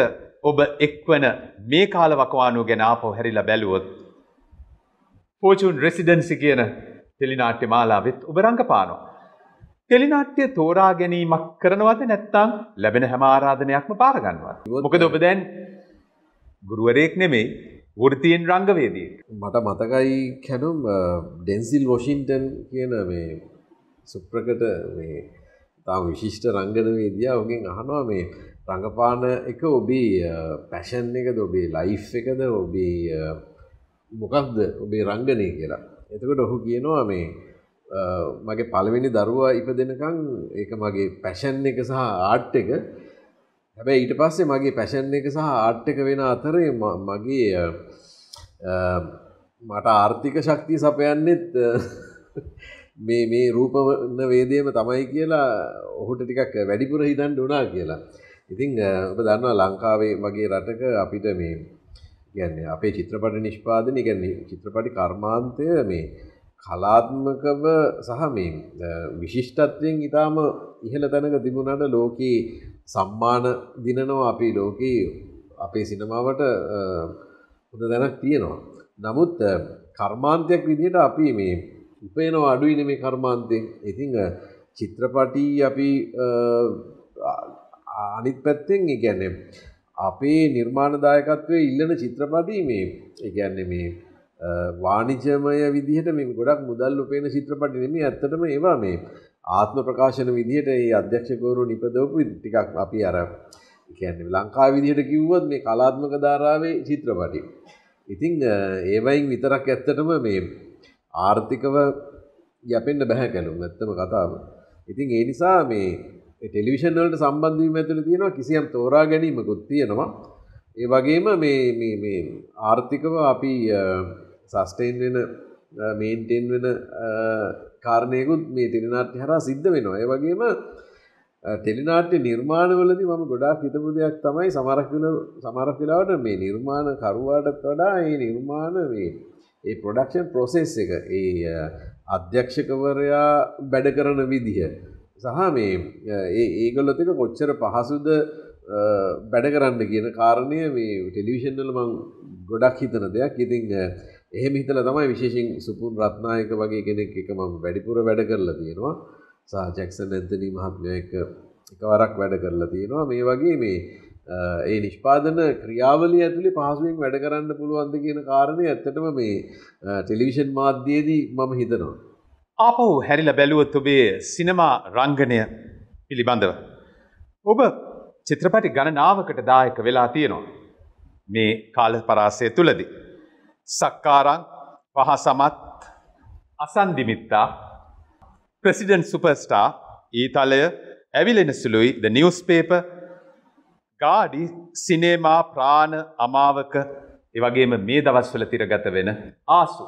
ඔබ එක්වන මේ කාලවකවානු ගැන ආපෝ හැරිල බැලුවොත්. පෝචුන් රෙසිඩන්සි කියන තෙලිනාට්‍ය මාලාවෙත් ඔබ රංගපානෝ. තෙලිනාට්‍ය තෝරා ගැනීමක් කරනවද නැත්තං ලැබෙන හැමාරාධනයක්ම පාරගන්නවා. මොකද ඔබ දැන් ගුරුවරයෙක් නෙමෙයි වෘතියෙන් රංගවේදී. මට මතකයි කැනුම් ඩෙන්සිල් වොෂින්ටන් කියන මේ සුප්‍රකට මේ තාම විශිෂ්ට රංගනවේදියා ඔගෙන් අහනවා මේ රඟපාන එක ඔබේ පැෂන් එකද ඔබේ ලයිෆ් එකද ඔබේ මොකක්ද ඔබේ රංගනය කියලා. එතකොට ඔහු කියනවා මේ මගේ පළවෙනි දරුවා ඉපදෙනකන් ඒක මගේ පැෂන් එක සහ ආට් එක හැබැ ඊට පස්සේ මගේ පැෂන් එක සහ ආට්ටක වෙන අතරේ මගේ මට ආර්ථික ශක්තිය සපයන්නෙත් මේ මේ රූපවන්න වේදයම තමයි කියලා ඔහුට ටිකක් වැඩිපුර හිතන් ඩුනා කියලා. ඉතිං ඔබ දන්නවා ලංකාවේ වගේ රටක අපිට මේ ගැන්නේ අපේ චිත්‍රපට නිෂ්පාදන ගැන්නේ චිත්‍රපටි කර්මාන්තය මේ කලාත්මකව සහ මේ විශිෂ්ටත්වයෙන් ඉතාම ඉහළ තැනක තිබුණට ලෝකී සම්මාන දිනනවා අපි ලෝකයේ අපේ සිනමාවට හොඳ දැනක් තියෙනවා. නමුත් කර්මාන්තයක් විදිහට අපි මේ උපයනවා අඩුයිනේ මේ කර්මාන්තයෙන්. ඉතින් චිත්‍රපටි අපි අනිත් පැත්තෙන් ඒ කියන්නේ අපේ නිර්මාණ දායකත්වයේ ඉල්ලන චිත්‍රපටි මේ ඒ කියන්නේ මේ වාණිජමය විදිහට මේ ගොඩක් මුදල් උපයන චිත්‍රපට නෙමෙයි ඇත්තටම ඒවා මේ ආත්ම ප්‍රකාශන විදිහට ඒ අධ්‍යක්ෂකවරු නිපදවපු ටිකක් අපි අර කියන්නේ ලංකාව විදිහට කිව්වොත් මේ කලාත්මක ධාරාවේ චිත්‍රපටි. ඉතින් ඒවයින් විතරක් ඇත්තටම මේ ආර්ථිකව යැපෙන්න බෑ කලුම් ඇත්තම කතාව. ඉතින් ඒ නිසා මේ ටෙලිවිෂන් වලට සම්බන්ධ වීම ඇතුළේ තියෙනවා කිසියම් තෝරා ගැනීමකුත් තියෙනවා. ඒ වගේම මේ මේ මේ ආර්ථිකව අපි සස්ටේන් වෙන මේන්ටෙන් වෙන කාරණයකුත් මේ ටෙලිනාට්‍ය හරා සිද්ධ වෙනවා ඒ වගේම ටෙලිනාට්‍ය නිර්මාණවලද මම ගොඩාක් හිතපු දෙයක් තමයි සමරක්ල සමරක්කිලාවට මේ නිර්මාණ කරුවාටත් වඩා ඒ නිර්මාණ මේ ඒ ප්‍රොඩක්ෂන් ප්‍රොසෙස් එක ඒ අධ්‍යක්ෂකවරයා වැඩ කරන විදිහ සහ මේ ඒ ඒගොල්ලොතික කොච්චර පහසුද වැඩ කරන්න කියන කාරණය මේ ටෙලිවිෂන්වල මං ගොඩක් හිතන දෙයක් ඉතිං එහෙම හිතලා තමයි විශේෂයෙන් සුපුන් රත්නායක වගේ කෙනෙක් එක මම වැඩිපුර වැඩ කරලා තියෙනවා. සහ ජැක්සන් ඇන්තනි මහත්මයා එක්ක එකවරක් වැඩ කරලා තියෙනවා. මේ වගේ මේ ඒ නිෂ්පාදන ක්‍රියාවලිය ඇතුලේ පහසුවෙන් වැඩ කරන්න පුළුවන්ද කියන කාරණේ ඇත්තටම මේ ටෙලිවිෂන් මාධ්‍යයේදී මම හිතනවා. ආපහු හැරිලා බැලුවොත් ඔබේ සිනමා රංගනය පිළිබඳව ඔබ චිත්‍රපටි ගණනාවකට දායක වෙලා තියෙනවා. මේ කාල පරාසය තුලදී සක්කාරං වහ සමත් අසන්දිමිත්තා ප්‍රසිඩන් සුපස්ටා ඊතලය ඇවිලෙන සුළුයි ද නිියස්පේප ගාඩි සිනේමා ප්‍රාණ අමාවක එවගේම මේ දවස්වල තිරගත වෙන ආසු.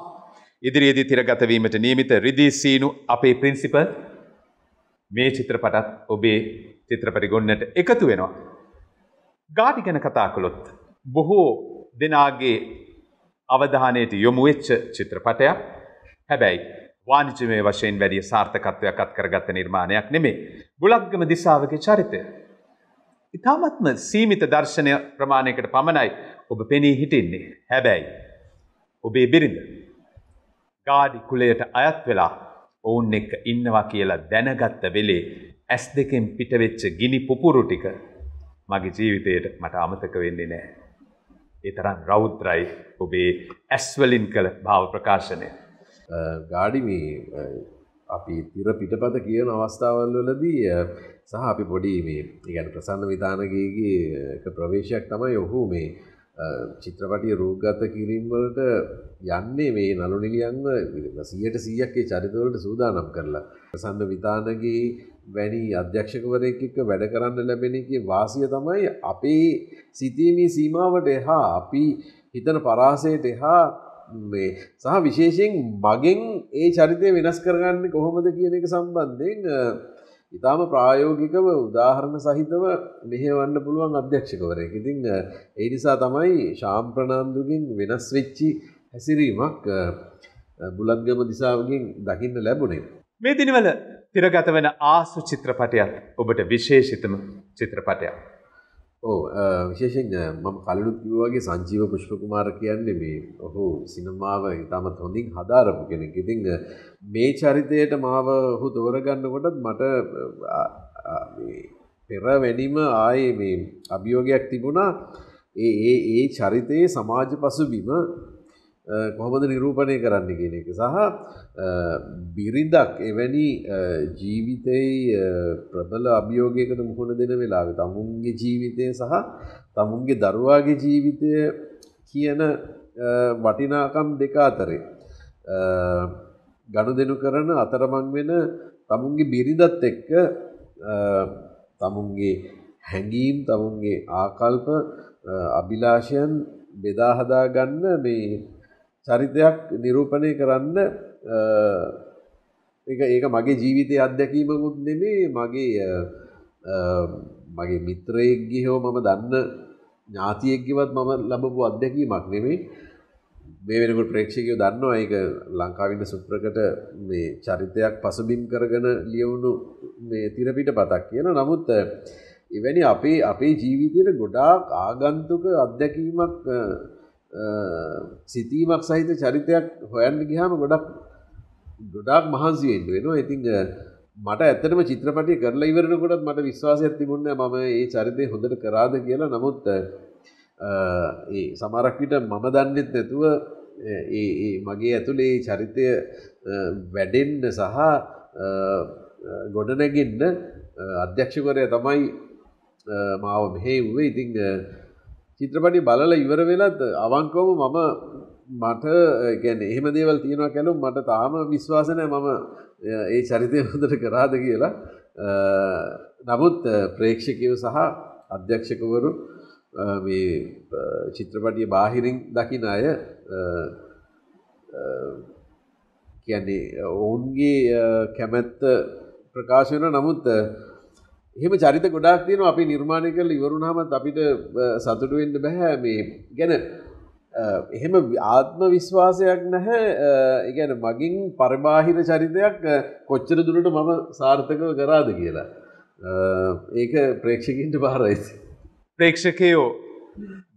ඉදිරියේදී තිරගතවීමට නියමිත රිදිසීනු අපේ පින්සිපල් මේ චිත්‍රපටත් ඔබේ චිත්‍රපටි ගොන්නට එකතු වෙනවා. ගාඩි ගැන කතා කළොත් බොහෝ දෙනාගේ අවධානයට යොමු වෙච්ච චිත්‍රපටයක්. හැබැයි වාණිජමය වශයෙන් වැඩිය සාර්ථකත්වයක් අත්කරගත්ත නිර්මාණයක් නෙමේ. බුලත්ගම දිසාවගේ චරිතය. ඉතාමත්ම සීමිත දර්ශනය ප්‍රමාණයකට පමණයි ඔබ පෙනී හිටින්නේ. හැබැයි ඔබේ බිරිඳ. ගාඩි කුලයට අයත් වෙලා ඔවුන් එක්ක ඉන්නවා කියලා දැනගත්ත වෙලේ ඇස් දෙකෙන් පිටවෙච්ච ගිනි පුපුරු ටික මගේ ජීවිතයට මට අමතක වෙන්නේ නෑ. ඒ තරම් රෞද්‍රයි ඔබේ ඇස්වලින් කළ භාව ප්‍රකාශනය. ගාඩි මේ අපි තිර පිටපත කියන අවස්ථාවල් වලදී සහ අපි පොඩි මේ ඉගැන ප්‍රසන්න විතානගේගේ ප්‍රවේශයක් තමයි ඔහු මේ චිත්‍රපටිය රූගත කිරීම්වලට යන්නේ මේ නලුනිලියන්ව සියට සීයක්කේ චරිතවලට සූදානම් කරලා. ප්‍රසන්න විතානගේ වැනි අධ්‍යක්ෂකවරයෙක් එක්ක වැඩ කරන්න ලැබෙන එකේ වාසිය තමයි අපේ සිතීමේ සීමාවට එහා අපි හිතන පරාසයට එහා මේ සහ විශේෂයෙන් මගෙන් ඒ චරිතය වෙනස් කරගන්න කොහොමද කියන එක සම්බන්ධයෙන් ඉතාම ප්‍රායෝගිකව උදාහරණ සහිතව මෙහෙවන්න පුළුවන් අධ්‍යක්ෂකවරයෙක්. ඉතින් ඒ නිසා තමයි ශාම් ප්‍රනාන්දුගෙන් වෙනස් වෙච්චි හැසිරීමක් බුලත්ගම දිසාවකින් දකින්න ලැබුණේ. මේ දිනවල තිරගත වෙන ආසු චිත්‍රපටයක් ඔබට විශේෂිතම චිත්‍රපටයක්. ඕ විශේෂෙන් මම කලු කිව්වාගේ සංජීව පුෂ්පකුමාර කියන්නේ මේ ඔහු සිනමාව ඉතාමත් හොඳින් හදාරපු කෙනෙක්. ඉතින් මේ චරිතයට මාව ඔහු තෝරගන්නකොටත් මට පෙර වැඩිම ආයේ මේ අභියෝගයක් තිබුණා ඒ ඒ චරිතයේ සමාජ පසුබිම කොහොමද නිරූපණය කරන්න කියන එක සහ බිරිඳක් එවැනි ජීවිතයි ප්‍රබල අභියෝගයකට මුහුණ දෙන වෙලාවෙ තමුන්ගේ ජීවිතය සහ තමුන්ගේ දරුවාගේ ජීවිතය කියන වටිනාකම් දෙක අතරේ ගණු දෙනු කරන අතරමං වෙන තමුන්ගේ බිරිඳත් එක්ක තමුන්ගේ හැඟීම් තමුන්ගේ ආකල්ප අභිලාෂයන් බෙදාහදා ගන්න මේ චරිතයක් නිරූපණය කරන්න ඒක මගේ ජීවිතය අත්දැකීමකුත් නෙමේ මගේ මගේ මිත්‍රයෙක්ගේ හෝ මම දන්න ඥාතියෙක්ගවත් මම ලබපු අත්දැකීමක් නෙමේ මේ වෙනකට ප්‍රේක්ෂකයෝ දන්නවා ඒක ලංකාවින්න සුප්‍රකට මේ චරිතයක් පසබිම් කරගෙන ලියවුණු මේ තිරපිට පතක් කියන නමුත් එවැනි අපේ අපේ ජීවිතයට ගොඩාක් ආගන්තුක අත්දැකීමක් සිතීමක් සහිත චරිතයක් හොයන්න ගිහාම ගොඩක් ගොඩක් මහන්සියෙන්ට වෙනවා ඉතිං මට ඇතම චිත්‍රපටය කරලා ඉවරනකොටත් මට විශ්වාසයක් තිබුණ මම ඒ චරිතය හොඳට කරාද කියලා නමුත් ඒ සමරක්විට මම දන්නෙත් නැතුව ඒ මගේ ඇතුළේ චරිතය වැඩෙන්න සහ ගොඩනැගෙන්න අධ්‍යක්ෂකරය තමයි මාව මෙහෙව්වේ ඉතිං චිත්‍රපටි බලල ඉවර වෙලත් අවංකෝම මම මට ගැන එහෙම දේවල් තියෙනවා කැලු මට තාම විශ්වාසනය මම ඒ චරිතය හොඳට කරාද කියලා නමුත් ප්‍රේක්ෂකව සහ අධ්‍යක්ෂකවරු මේ චිත්‍රපටිය බාහිරින් දකින අය කියන්නේ ඔවුන්ගේ කැමැත්ත ප්‍රකාශන නමුත් එහෙම චරිත ගොඩක් තියෙනවා අපි නිර්මාණය කරලා ඉවරුනහමත් අපිට සතුටු වෙන්න බෑ මේ ගැන එහෙම ආත්ම විශ්වාසයක් නැහැ ඒ කියන්නේ මගින් පරිබාහිර චරිතයක් කොච්චර දුරට මම සාර්ථකව කරාද කියලා ඒක ප්‍රේක්ෂකයන්ට බාරයි ප්‍රේක්ෂකයෝ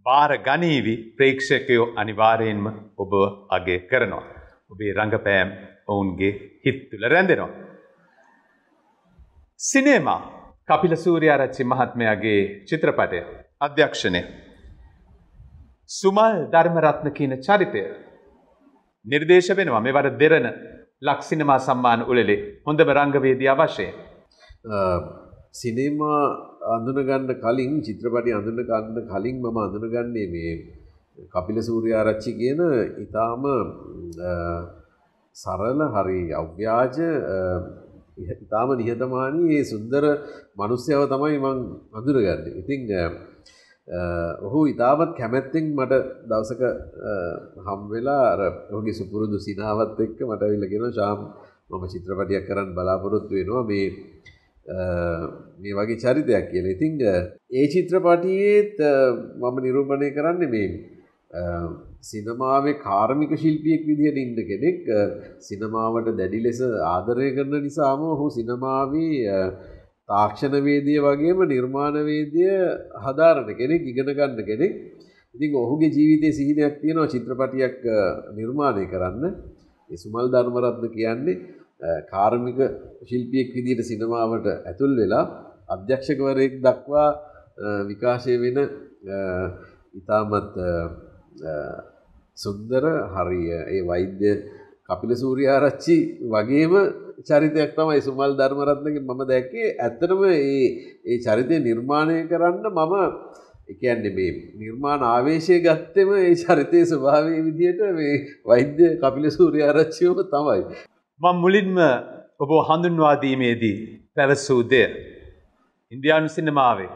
බාර ගනීවි ප්‍රේක්ෂකයෝ අනිවාර්යයෙන්ම ඔබ අගය කරනවා ඔබේ රංගපෑම් ඔවුන්ගේ හිත් තුළ රැඳෙනවා සිනේමා කපිල සූරියාරච්චි මහත්මයාගේ චිත්‍රපටය අධ්‍යක්ෂණය. සුමල් ධර්මරත්න කියන චරිතය. නිර්දේශ වෙනවා මෙවර දෙරන ලක්සිනමා සම්මාන උළෙලේ හොඳම රංගවේදී අවශ්‍යය. සිනේමා අඳුනගන්න කලින් චිත්‍රපටි අඳුනගන්න කලින් මම අඳුනගන්නේ මේ කපිල සූරියාරච්චි කියන ඉතාම සරල හරි අව්‍යාජ ඉතාම නිහතමානී ඒ සුන්දර මනුස්්‍යව තමයි මං අඳුරගන්න. ඉතිං ඔහු ඉතාමත් කැමැත්තිෙන් මට දවසක හම්වෙලා ඔගේ සුපුරුදු සිනාවත් එක්ක මට විල්ලගෙන ශාම් මම චිත්‍රපටියක් කරන්න බලාපොරොත්තු වෙනවා මේ මේ වගේ චරිතයක් කියල ඉතිං ඒ චිත්‍රපටියේත් මම නිරූපණය කරන්න මේ සිනමාවේ කාර්මික ශිල්පියෙක් විදිහට ඉන්න කෙනෙක් සිනමාවට දැඩි ලෙස ආදරය කරන නිසාම ඔහු සිනමාවේ තාක්ෂණවේදිය වගේම නිර්මාණවේදිය හදාරණ කෙනෙක් ඉගෙන ගන්න කෙනෙක්. ඉතින් ඔහුගේ ජීවිතයේ සිහිනයක් තියෙනවා චිත්‍රපටියක් නිර්මාණය කරන්න. ඒ සුමල් ධර්මරත්න කියන්නේ කාර්මික ශිල්පියෙක් විදිහට සිනමාවට ඇතුල් වෙලා අධ්‍යක්ෂකවරයෙක් දක්වා විකාශය වෙන ඉතාමත් සුන්දර හරිය ඒ වෛද්‍ය කපිල සූරියාරච්චි වගේම චරිතයක් තමයි සුමල් ධර්මරත්නගේ මම දැක්කේ ඇත්තටම ඒ ඒ චරිතය නිර්මාණය කරන්න මම එකන්නේ මේ නිර්මාණ ආවේශය ගත්තෙම ඒ චරිතය ස්වභාවය විදියට මේ වෛද්‍ය කපිල සූරියාරච්චියෝම තමයි. මං මුලින්ම ඔබ හඳුන්වාදීමේදී පැවසූ දෙය. ඉන්දයානු සිනමාවේ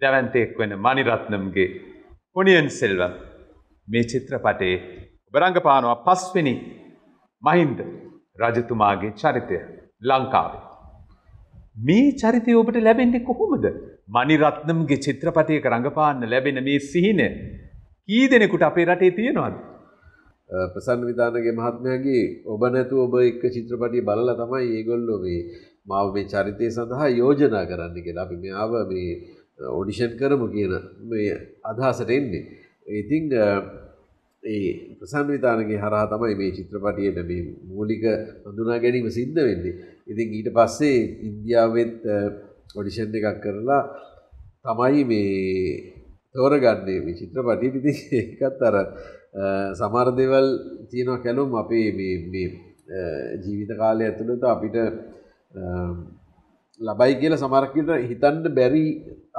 දැවන්තයෙක් වෙන මනිරත්නම්ගේ පොනියන් සෙල්වන්. මේ චිත්‍රපටේ බරංගපානවා පස්වෙනි මහින්ද රජතුමාගේ චරිතය ලංකාවේ. මේ චරිතය ඔබට ලැබෙන්නේ කොහොමද මනිරත්නම්ගේ චිත්‍රපටයක රඟපාන්න ලැබෙන මේ සිහින කී දෙනෙකුට අපේ රටේ තියෙනවද. ප්‍රසන්න විධානගේ මහත්මයාගේ ඔබ නැතු ඔබ එක්ක චිත්‍රපටිය බලලා තමයි ඒගොල්ලෝ මේ මාව මේ චරිතය සඳහා යෝජනා කරන්න කියලා අපි මෙයාව මේ ඔඩිෂන් කරමු කියන මේ අදහසට එන්නේ. ඉතිං ඒ ප්‍රසන්විතානගේ හරහා තමයි මේ චිත්‍රපටියට මේ මූලික හඳුනා ගැනීම සිද්ධ වෙන්නේ. ඉතින් ඊට පස්සේ ඉන්දියාවෙත් ඔඩිෂන් එකක් කරලා තමයි මේ තෝරගන්නේ මේ චිත්‍රපටියට. ඉතින් ඒකත් අර සමහර දේවල් තියෙනවා කැලුම් අපේ මේ ජීවිත කාලය ඇතුළත අපිට ලබයි කියල සමරකට හිතන්ඩ බැරි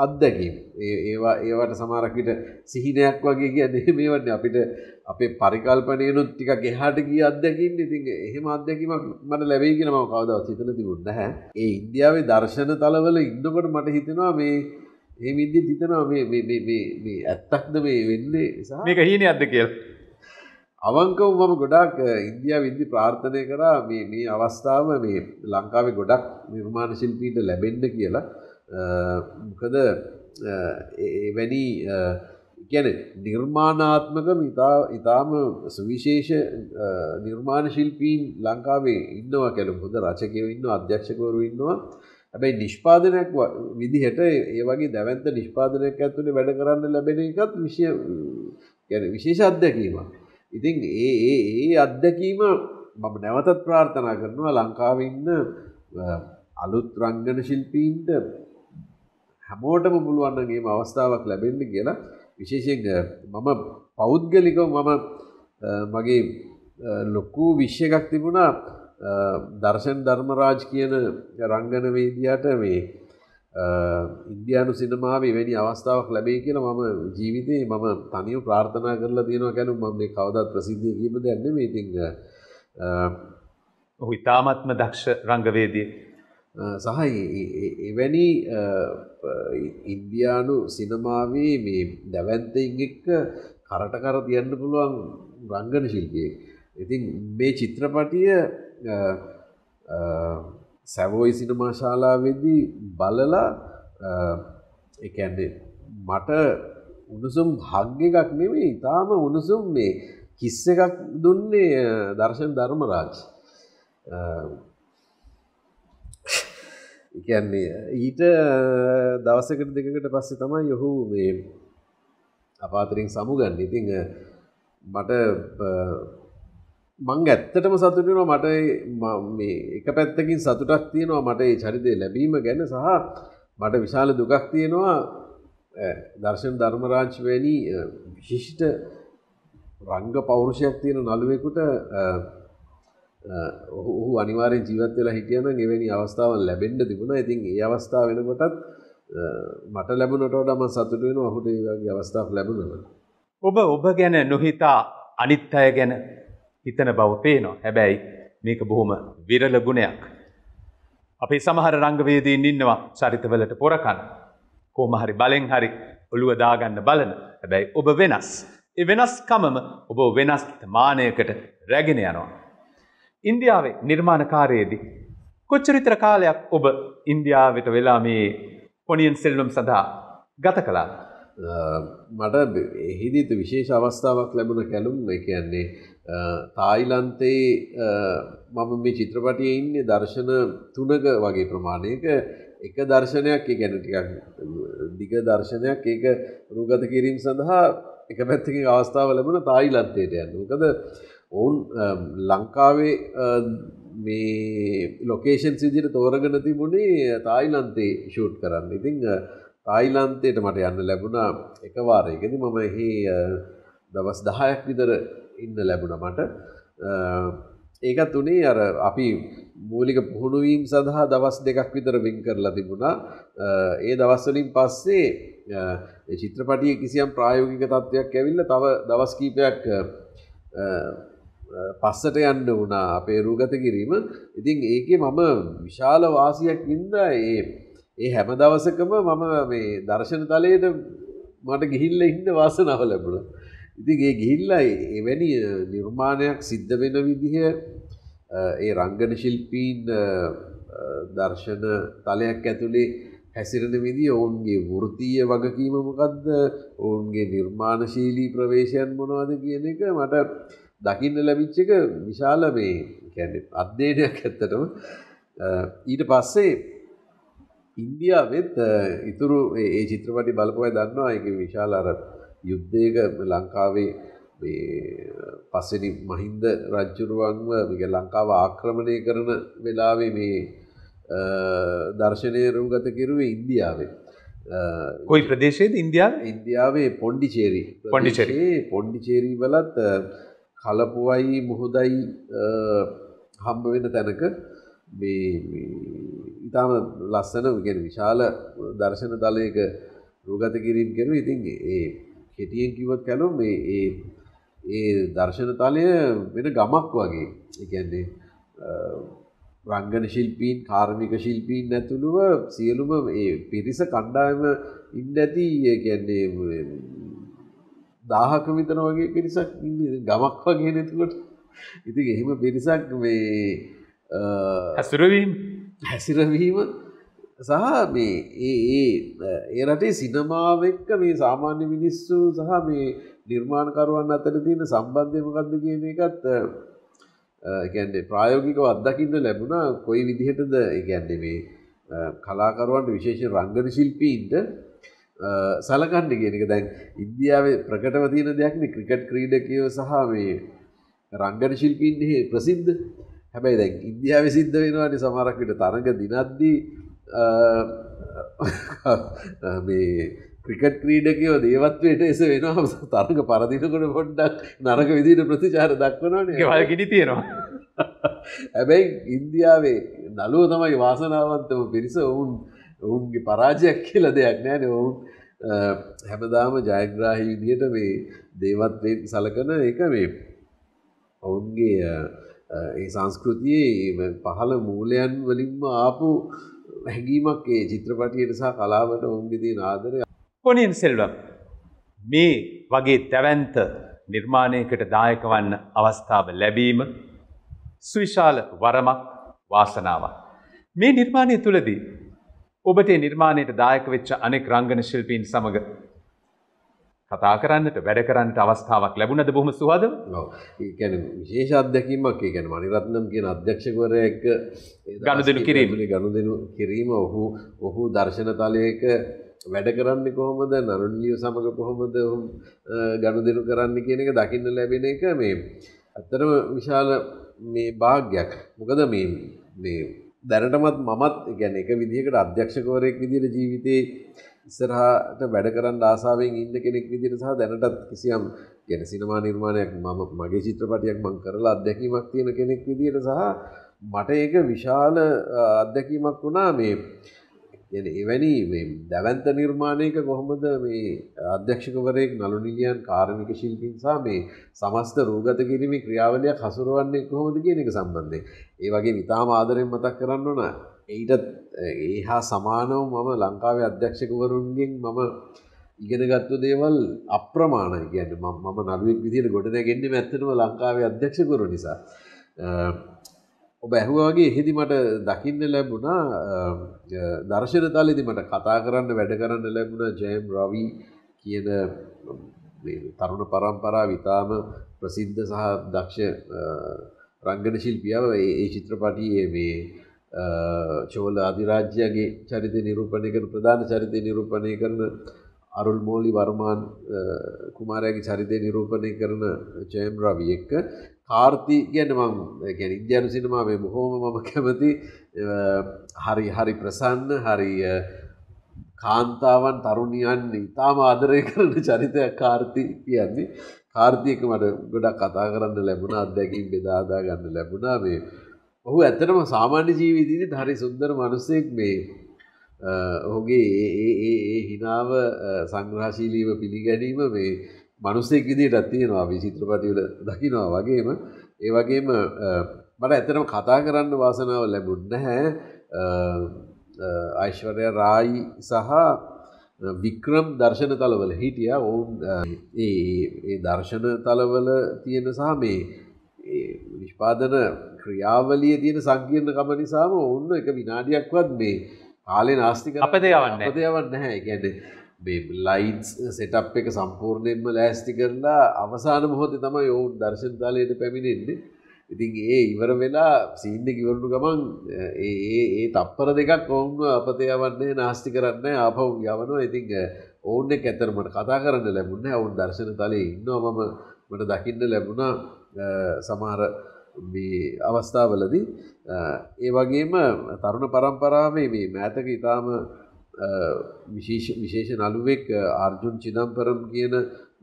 අත්දැකීම් ඒවා ඒවට සමරකට සිහිනයක් වගේ කියන්නේ මේ වන්න අපිට අපේ පරිකල්පනයනුත් ටික ගෙහාට ගිය අත්දැකින් ඉතින් එහෙම අත්දැකීමක් මට ලැබේගෙන ම කවදව සිතන තිබුන්න හැ ඒ ඉන්දියාවේ දර්ශන තලවල ඉන්නකොට මට හිතෙනවා මේ ඒ මින්දි හිතනවා ඇත්තක්ද මේ වෙන්නේ මේක හීනය අද කියලා අවංකව මම ගොඩක් ඉන්දියාව ඉදදි ප්‍රාර්ථනය කරා මේ මේ අවස්ථාව මේ ලංකාවේ ගොඩක් නිර්මාණ ශිල්පීට ලැබෙන්න කියලා මොකද එවැනි ගැන නිර්මාණාත්මක ඉතා ඉතාම සවිශේෂ නිර්මාණ ශිල්පීන් ලංකාවේ ඉන්නවා කැලු හොද රචකයව ඉන්න අධ්‍යක්ෂකවරු ඉන්නවා ඇැබයි නිෂ්පාදනයක් විදිහට ඒ වගේ දැවන්ත නිෂ්පාදනයක් ඇතුළේ වැඩ කරන්න ලැබෙන එකත් විශය ගැන විශේෂ අත්දැකීමක්. ඉතින් ඒ ඒ ඒ අත්දැකීම මම නැවතත් ප්‍රාර්ථනා කරනවා ලංකාවේ ඉන්න අලුත් රංගන ශිල්පීන්ට හැමෝටම පුළුවන් නම් මේ අවස්ථාවක් ලැබෙන්න කියලා විශේෂයෙන් මම පෞද්ගලිකව මම මගේ ලොකු විශ් එකක් තිබුණා දර්ශන් ධර්මරාජ් කියන රංගන වේදියාට මේ ඉන්දයානු සිනමාව වැනි අවස්ථාවක් ලැබේ කියෙන මම ජීවිතේ මම තනිව ප්‍රාර්ථනා කරලා තියෙනවා ගැනු ම මේ කවදත් ප්‍රසිද්ධය කීම දැන්න මේතිංග ඔහු ඉතාමත්ම දක්ෂ රංගවේදී. සහ එවැනි ඉන්දයානු සිනමාවේ මේ දැවැන්තයින් එක්ක කරටකර තියන්න පුළුවන් රංගන ශිල්පියෙක්. ඉතින් මේ චිත්‍රපටිය සැවෝයි සිනමා ශාලාවේදී බලලා ඒ කියන්නේ මට උණුසුම් භාග්‍ය එකක් නෙවෙයි ඊටාම උණුසුම් මේ කිස් එකක් දුන්නේ දර්ශන ධර්මරාජ්. ඒ කියන්නේ ඊට දවසකට දෙකකට පස්සේ තමයි ඔහු මේ අපාතරින් සමුගන්නේ. ඉතින් මට මං ඇත්තටම සතුටනවා මට එක පැත්තකින් සතුටක් තියෙනවා මට ඒ චරිතය ලැබීම ගැන සහ මට විශාල දුකක් තියෙනවා දර්ශන ධර්මරාජ්වැනි විශිෂ්ට රංග පෞරුෂයක් තියෙන නළුවෙකුට ඔහු අනිවාරය ජීවත් වෙලා හිටියන එවැනි අවස්ථාවන් ලැබෙන්ඩ තිබුණ ඉතින් ඒ අවස්ථාව වෙනකොටත් මට ලැබුණට ඩම සතුට වෙන ඔහුට ඒගේ අවස්ථාවක් ලැබුණව. ඔබ ඔබ ගැන නොහිතා අනිත් අය ගැන හිතන බව පේනවා. හැබැයි මේක බොහොම විරල ගුණයක්. අපේ සමහර රංගවේදීන් ඉන්නවා චරිතවලට පොරකන. කොහොම හරි බලෙන් හරි ඔළුව දාගන්න බලන. හැබැයි ඔබ වෙනස්. ඒ වෙනස්කමම ඔබ වෙනස් මානයකට රැගෙන යනවා. ඉන්දියාවේ නිර්මාණකාරයේදී කොච්චරිතර කාලයක් ඔබ ඉන්දියාවට වෙලා මේ පොනියන් සෙල්ලුම් සඳහා ගත කළා. මට එහිදීත විශේෂ අවස්ථාවක් ලැබුණ කැලුම් කියන්නේ තායිලන්තේ මම මේ චිත්‍රපටය ඉන්නේ දර්ශන තුනක වගේ ප්‍රමාණයක එක දර්ශනයක් ඒ ගැන ටිකක් දිග දර්ශනයක් ඒක රුගත කිරීම සඳහා එක පැත්තකින් අවස්ථාව ලැබුණ තායිලන්තයට යන්න. මොකද ඔවුන් ලංකාවේ මේ ලොකේෂන් සිදිට තෝරගෙන තිබුණේ තායිලන්තේ ෂූට් කරන්න. ඉතින් තායිලන්තයට මට යන්න ලැබුණා එක වාරයකදී මම එහි දවස් 10ක් විතර ඉන්න ලැබුණ මට ඒකත් උනේ අර අපි මූලික පුහුණුවීම් සඳහා දවස් දෙකක් විතර වෙන් කරලා තිබුණා. ඒ දවස් වලින් පස්සේ ඒ චිත්‍රපටියේ කිසියම් ප්‍රායෝගික තත්ත්වයක් ඇවිල්ලා තව දවස් කීපයක් පස්සට යන්න වුණා අපේ රූගත කිරීම. ඉතින් ඒකේ මම විශාල වාසියක් වින්දා ඒ ඒ හැම දවසකම මම මේ දර්ශන තලයේට මට ගිහිල්ලා ඉන්න වාසනාව ලැබුණා. ඉතිගේ ගිහිල්ල එවැනි නිර්මාණයක් සිද්ධ වෙන විදිහ ඒ රංගන ශිල්පීන් දර්ශන තලයක් ඇතුළේ හැසිරෙන විදි ඔවුන්ගේ වෘතිය වගකීමමකක්ද ඔවුන්ගේ නිර්මාණශීලී ප්‍රවේශයන් මොනවාද කියන එක මට දකින්න ලැබිච්චක විශාල මේ කැන අධ්‍යයනයක් ඇත්තටම ඊට පස්සේ ඉන්දියාවෙත් ඉතුරු ඒ චිත්‍රපටි බලපොය දන්නවා එක විශාල අරට යුද්ධයක ලංකාවේ පස්සෙන මහින්ද රජ්ජුරුවන්ව ලංකාව ආක්‍රමණය කරන වෙලාවේ මේ දර්ශනය රූගත කිරුවේ ඉන්දියාවේ. කොයි ප්‍රදේශයේද ඉන්දයා ඉන්දියාවේ පොන්ඩිචේරී පොඩිචරේ පොන්ඩිචේරී වලත් කලපුවයි මුහොදයි හම්බ වෙන තැනක ඉතාම ලස්සන ගෙන විශාල දර්ශන දලයක රූගත කිරීම් කෙරු ඉතින් ඒ කෙටියෙන් කිව්වොත් කලෝ මේ ඒ ඒ දර්ශනතලය වෙන ගමක් වගේ. ඒ කියන්නේ රංගන ශිල්පීන්, කාර්මික ශිල්පීන් නැතුළුව සියලුම මේ පිරිස කණ්ඩායම ඉන්න ඇති ඒ කියන්නේ දාහක විතර වගේ පිරිසක් ඉන්නේ ගමක් වගේ නේදකොට. ඉතින් එහෙම පිරිසක් මේ අ හැසිරවීම හැසිරවීම සහ මේ ඒ ඒ රටේ සිනමාව එක්ක මේ සාමාන්‍ය මිනිස්සු සහ මේ නිර්මාණකරුවන් අතර තියෙන සම්බන්ධය මොකද්ද කියන එකත් කියන්නේ ප්‍රායෝගිකව අත්දකින්න ලැබුණා කොයි විදිහටද කියන්නේ මේ කලාකරුවන්ට විශේෂ රංගන ශිල්පීන්ට සලකන්න කියන එක දැන් ඉන්දියාවේ ප්‍රකටව තියෙන දෙයක්නේ ක්‍රිකට් ක්‍රීඩකයෝ සහ මේ රංගන ශිල්පීන් ප්‍රසිද්ධ හැබැයි දැන් ඉන්දියාවේ සිද්ධ වෙනවානේ සමහරක් විට තරඟ දිනද්දී මේ ක්‍රිකට් ක්‍රීඩකයෝ දේවත්වයට එස වෙනවා තරග පරදිනකොට පොඩ්ඩක් නරක විදිට ප්‍රතිචාර දක්වනවාන වල් ගිඩි තියෙනවා හැබැයි ඉන්දියාවේ නලුව තමයි වාසනාවන්තම පිරිස ඔවුන් ඔවුන්ගේ පරාජයක් කියල දෙයක් නෑන ඔවුන් හැමදාම ජයග්‍රාහි විදියට මේ දේවත්වෙන් සලකන එක මේ ඔවුන්ගේ ඒ සංස්කෘතියේ පහළ මූලයන් වලින්ම ආපු හැඟීමක් ඒ චිත්‍රපටිය නිසා කලාවට ඔවුන්ගේ තියෙන ආදරය. කොනියන් සෙල්වම් මේ වගේ තැවැන්ත නිර්මාණයකට දායක වන්න අවස්ථාව ලැබීම සුවිශාල වරමක් වාසනාවක්. මේ නිර්මාණය තුළදී ඔබට නිර්මාණයට දායක වෙච්ච අනෙක් රංගන ශිල්පීන් සමඟ කතා කරන්නට වැඩ කරන්නට අවස්ථාවක් ලැබුණද බොහොම සුහද ගැන විශේෂ අධ්‍යැකීමක් ඒ ගැන මනිරත්නම් කියන අධ්‍යක්ෂකවරයක ගණුදනු කිරීම ගණුදනු කිරීම ඔහු ඔහු දර්ශනතලයක වැඩ කරන්න කොහොමද නරුණිය සමඟ කොහොමද ගණුදනු කරන්න කියන එක දකින්න ලැබෙන එක මේ ඇත්තරම විශාල මේ භාග්‍යයක් මොකද මේ මේ දැනටමත් මමත් ගැන එක විදිහකට අධ්‍යක්ෂකවරයෙක් විදිර ජීවිතයේ ඉස්සරහට වැඩ කරන්න ආසාවෙන් ඉන්න කෙනෙක් විදිහට සහ දැනටත් කිසියම් කියන සිනමා නිර්මාණයක් මම මගේ චිත්‍රපටයක් මම කරලා අත්දැකීමක් තියෙන කෙනෙක් විදිහට සහ මට ඒක විශාල අත්දැකීමක් වුණා මේ يعني එවැනි මේ දවන්ත නිර්මාණයක කොහොමද මේ අධ්‍යක්ෂකවරයෙක් නලු නිලියන් කාර්මික ශිල්පීන් සහ මේ සමස්ත රූගත කිරීමේ ක්‍රියාවලියක් හසුරවන්නේ කොහොමද කියන එක සම්බන්ධයෙන් ඒ වගේ විතාම ආදරෙන් මතක් කරන්න ඕන ඒට ඒ හා සමානව මම ලංකාවේ අධ්‍යක්ෂකවරුන්ගෙන් මම ඉගෙනගත්තු දේවල් අප්‍රමාණ කියන්න මම නළුවෙක් විදිට ගොඩනැගෙන්න්නේ ඇත්තනම ලංකාවේ අධ්‍යක්ෂකරු නිසා ඔබ ඇහුවාගේ එහෙදි මට දකින්න ලැබුණා දර්ශන තලෙදි මට කතා කරන්න වැඩ කරන්න ලැබුණ ජයම් රවී කියන තරුණ පරම්පරා විතාම ප්‍රසිද්ධ සහ දක්ෂ රංගන ශිල්පියාව ඒ චිත්‍රපටයේ මේ චෝල අධිරාජ්‍යගේ චරිත නිරූපණය කරන ප්‍රධාන චරිතය නිරූපණය කරන අරුල් මෝලි වර්මාන් කුමාරයාගේ චරිතය නිරූපණය කරන ජයම් රවි එක්ක කාර්ති ගැන මම ගැන ඉන්දයානු සිනමාවේ බොහෝම මම කැමති හරි හරි ප්‍රසන්න හරි කාන්තාවන් තරුණියන් ඉතාම ආදරය කරන චරිතයක් කාර්ති කියන්නේ කාර්තියක මට ගොඩක් කතා කරන්න ලැබුණ අත්දැකින් බෙදාදා ගන්න ලැබුණා මේ ඔහු ඇත්තටම සාමාන්‍ය ජීවිතයේදී හරි සුන්දර මිනිසෙක් මේ ඔහුගේ ඒ ඒ ඒ හිනාව සංග්‍රහශීලීව පිළිගැනීම මේ මිනිසෙක් විදිහටත් තියෙනවා අපි චිත්‍රපටිවල දකිනවා වගේම ඒ වගේම මට ඇත්තටම කතා කරන්න වාසනාව ලැබුණ නැහැ ඓශ්වර්යා රායි සහ වික්‍රම් දර්ශන තලවල හිටියා ඔවුන් ඒ දර්ශන තලවල තියෙන සහ මේ නිෂ්පාදන ක්‍රියාවලියේ තියෙන සංකීර්ණකම නිසාම ඔන්න එක විනාඩියක්වත් මේ කාලේ නාස්ති කරන්න අපතේ යවන්නේ අපතේ යවන්නේ නැහැ. ඒ කියන්නේ මේ ලයින්ස් සෙටප් එක සම්පූර්ණයෙන්ම ලෑස්ති කරලා අවසාන මොහොතේ තමයි ඔවුන් දර්ශනතාලයට පැමිණෙන්නේ. ඉතින් ඒ ඉවර වෙලා සීන් එක ඉවරණු ගමන් ඒ ඒ ඒ තප්පර දෙකක් ඔවුන්ව අපතේ යවන්නේ නාස්ති කරන්නේ ආපහු යවනවා. ඉතින් ඔවුන් එක්ක ඇත්තට මට කතා කරන්න ලැබුණේ නැහැ. ඔවුන් දර්ශනතාලේ ඉන්නවා මම මට දකින්න ලැබුණා සමහර මේ අවස්ථාවලදී ඒ වගේම තරුණ පරම්පරාවේ මේ මෑතක ඉතාම විශේෂ නළුවෙක් ආර්ජුන් චිදම්පරම් කියන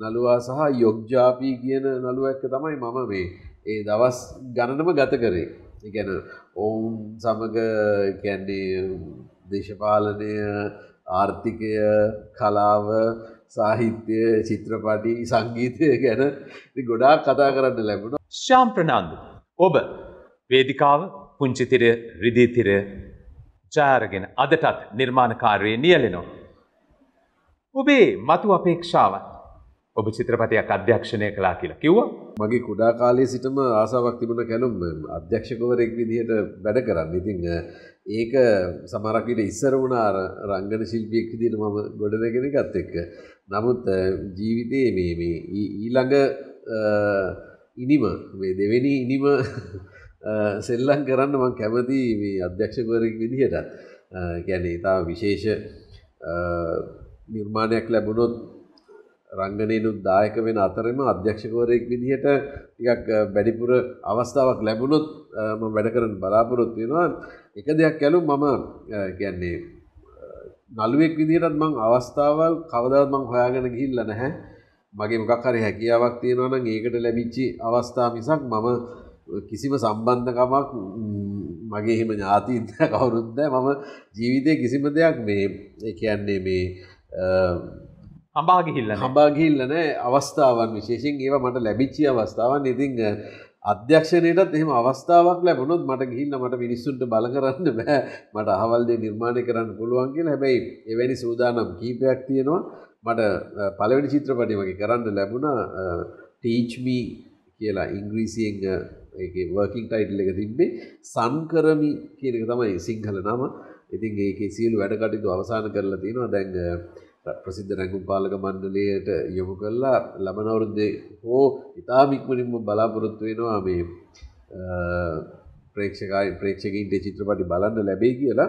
නළුවා සහ යොග්ජාපී කියන නළුව එක්ක තමයි මම මේ ඒ දවස් ගණනම ගත කරේ. ඒ කියන්නේ ඔවුන් සමග කියන්නේ දේශපාලනය ආර්ථිකය කලාව සාහිත්‍ය චිත්‍රපටි සංගීතය ගැන ගොඩාක් කතා කරන්න ලැබුණ ශාම්ප්‍රනාන්දු ඔබ වේදිකාව පුංචිතිර රිදිීතිර ජෑරගෙන අදටත් නිර්මාණකාරයේ නියලෙනවා. ඔබේ මතු අපේක්ෂාව ඔබ චිත්‍රපටයක් අධ්‍යක්ෂණය කලා කියලා කිව්ව මගේ කුඩා කාලේ සිටම ආසාවක් තිබුණ කැනුම් අධ්‍යක්ෂකවරෙක් විදිහට වැඩ කරන්න ඉතිං ඒක සමරකට ඉස්සර වුණාර රංගන ශිල්පියෙක් දිට මම ගොඩනගෙන ගත් එක්ක. නමුත් ජීවිතයේ මේ ඊළඟ ඉනිම මේ දෙවෙනි ඉනිම සෙල්ලම් කරන්න මං කැමති මේ අධ්‍යක්ෂකවරයෙක් විදිහට. කියන්නේ ඉතා විශේෂ නිර්මාණයක් ලැබුණොත් රංගනයනුත් දායක වෙන අතරම අධ්‍යක්ෂකවරයෙක් විදිහට ටිකක් වැඩිපුර අවස්ථාවක් ලැබුණොත් ම වැඩ කරන බලාපොරොත් වෙනවා එක දෙයක් ඇලු මම කියන්නේ නළුවෙක් විදිහටත් මං අවස්ථාවල් කවදත් මං හොයාගෙන ගිල්ල නැහැ මගේ මොකක් හරි හැකියාවක් තියෙනවා නම් ඒකට ලැබිච්චි අවස්ථා මිසක් මම කිසිම සම්බන්ධකමක් මගේ එහෙම ඥාතින්ත කවුරුත් නැහැ මම ජීවිතේ කිසිම දෙයක් මේ ඒ කියන්නේ මේ හඹා ගිහිල්ලා හඹා ගිහිල්ලා නැහැ අවස්ථාවන් විශේෂයෙන් ඒවා මට ලැබිච්ච අවස්ථාවන් ඉතින් අධ්‍යක්ෂණයටත් එහෙම අවස්ථාවක් ලැබුණොත් මට ගිහිල්ලා මට මිනිස්සුන්ට බල කරන්න බෑ මට අහවල් දේ නිර්මාණය කරන්න පුළුවන් කියලා හැබැයි එවැනි සූදානම් කීපයක් තියෙනවා මට පළවෙනි චිත්‍රපටය වගේ කරන්න ලැබුණා ටීච්මි කියලා ඉංග්‍රීසියෙන් ඒ වර්කින් ටයිටල් එක තිබ්බේ සංකරමි කියනක තමයි සිංහල නම ඉතින් ඒක සියලු වැඩකටයුතු අවසාන කරලා තියෙනවා දැන් ප්‍රසිද්ධ රැඟුම් පාලක මණ්ඩලයට යොමු කල්ලා ලබනවරුද්දේ හෝ ඉතාමික්මනින්ම බලාපොරොත්තු වෙනවා මේ ප්‍රේක්ෂකයි ප්‍රේක්ෂකින්ට චිත්‍රපටි බලන්න ලැබේ කියලා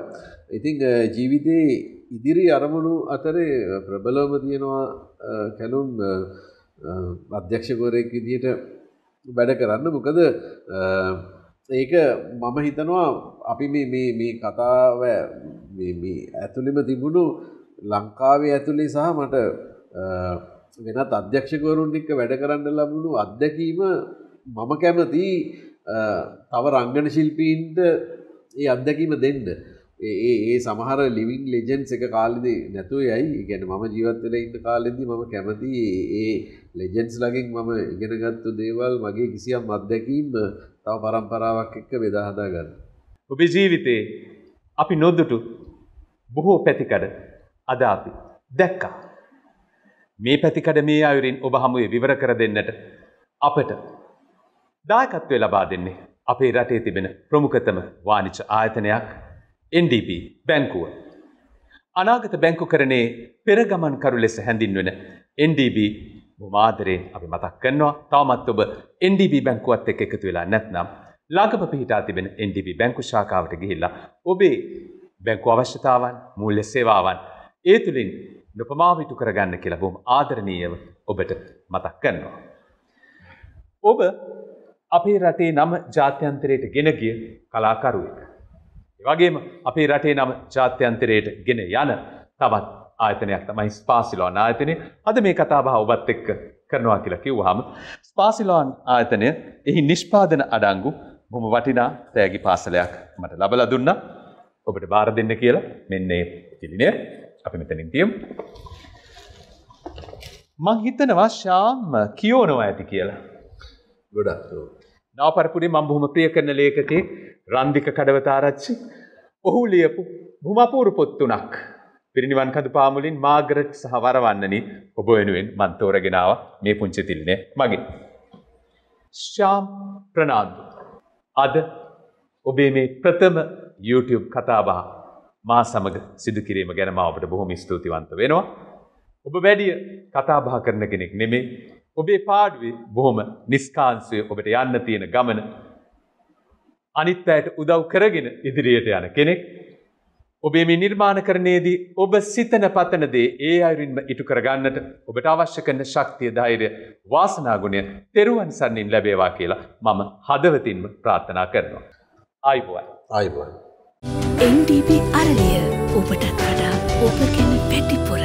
ඉතිං ජීවිතයේ ඉදිරි අරමුණු අතරේ ප්‍රබලවම තියෙනවා කැලුම් අධ්‍යක්ෂකවරයෙක් විදියට වැඩ කරන්න මොකද ඒක මම හිතනවා අපි මේ කතාව ඇතුළිම තිබුණු ලංකාවේ ඇතුළේ සහ මට වෙනත් අධ්‍යක්ෂකවරුන් එක්ක වැඩ කරන්න ලැබුණු අත්දැකීම මම කැමති තව රංගන ශිල්පීන්ට ඒ අත්දැකීම දෙන්න. ඒ සමහර ලිවින් ලෙජන්ස් එක කාලෙද නැතුව යයි ගැන මම ජීවත්වල ඉන්න කාලෙදි මම කැමති ඒ ලෙජන්ස් ලගින් මම ඉගෙනගත්තු දේවල් මගේ කිසියම් අත්දැකීම් තව පරම්පරාවක් එක්ක බෙදාහදා ගන්න. ඔබේ ජීවිතේ අපි නොද්දුටු බොහෝ පැතිකඩ අද අපි දැක්කා. මේ පැතිකඩ මේ අයුරින් ඔබ හමුවේ විවර කර දෙන්නට අපට දායකත්වය ලබා දෙන්නේ අපේ රටේ තිබෙන ප්‍රමුඛතම වානිච ආයතනයක් NDB බැංකුව. අනාගත බැංකු කරණේ පෙරගමන් කරු ලෙස හැඳින්වෙන NDB මාදරයෙන් අපි මතක් කන්නවා තාමත් ඔබ NDB බැංකුවත් එක් එකතු වෙලා නැත්නම් ලාගම පිහිටා තිබෙන NDB බැංකු ශාකාවට ගිහිල්ලා ඔබේ බැංකු අවශ්‍යතාවන් මූල්‍ය සේවාවන් ඒ තුළින් නොපමාවිතු කරගන්න කියලා බොහොම ආදරණීයව ඔබට මතක් කරනවා. ඔබ අපේ රටේ නම ජාත්‍යන්තරයට ගෙන ගිය කලාකරුවෙක්. වගේම අපේ රටේ නම ජාත්‍යන්තරයට ගෙන යන තවත් ආයතනයක් තමයි ස්පාසිලෝන් ආයතනය. අද මේ කතාබහ ඔබත් එක්ක කරනවා කියලා කිව්වහම ස්පාසිලෝන් ආයතනය එහි නිෂ්පාදන අඩංගු බොහොම වටිනා තෑගි පාසලයක් මට ලබලා දුන්නා. ඔබට බාර දෙන්න කියලා මෙන්න මේ පිළිණය අපි මෙතනින් තියමු. මං හිතනවා ශාම් කියෝනවා ඇති කියලා. ගොඩක් නවපරපුරේ මම බොහොම ප්‍රිය කරන ලේඛකේ රන්දික කඩවතාරච්චි ඔහු ලියපු භුමපූරු පොත් තුනක් පිරිනිවන් කඳු පාමුලින් මාගරට් සහ වරවන්නනි ඔබ වෙනුවෙන් මන්තෝරගෙනාව මේ පුංචි තිල්නේ මගේ. ශ්‍යාම් ප්‍රනාන්දු. අද ඔබේ මේ ප්‍රථම YouTube කතාබහ මා සමග සිදුකිරීම ගැන මා ඔබට බොහොම ස්තුතිවන්ත වෙනවා. ඔබ වැඩිය කතාබහ කරන කෙනෙක් නෙමේ ඔබේ පාඩුවේ බොහොම නිස්කාන්සය ඔබට යන්න තියෙන ගමන අනිත් අයට උදව් කරගෙන ඉදිරියට යන කෙනෙක් ඔබේ මේ නිර්මාණකරණයේදී ඔබ සිතන පතන දේ ඒ අයුරින්ම ඉටු කරගන්නට ඔබට අවශ්‍ය කරන ශක්තිය ධෛර්ය වාසනාගුණය තෙරුවන් සරණින් ලැබේවා කියලා මම හදවතින්ම ප්‍රාර්ථනා කරනවා. ආයිබෝයි. ආයිබෝයි. NDP අරලිය ඔබටත් වඩා ඔබ ගැන පැටිපොර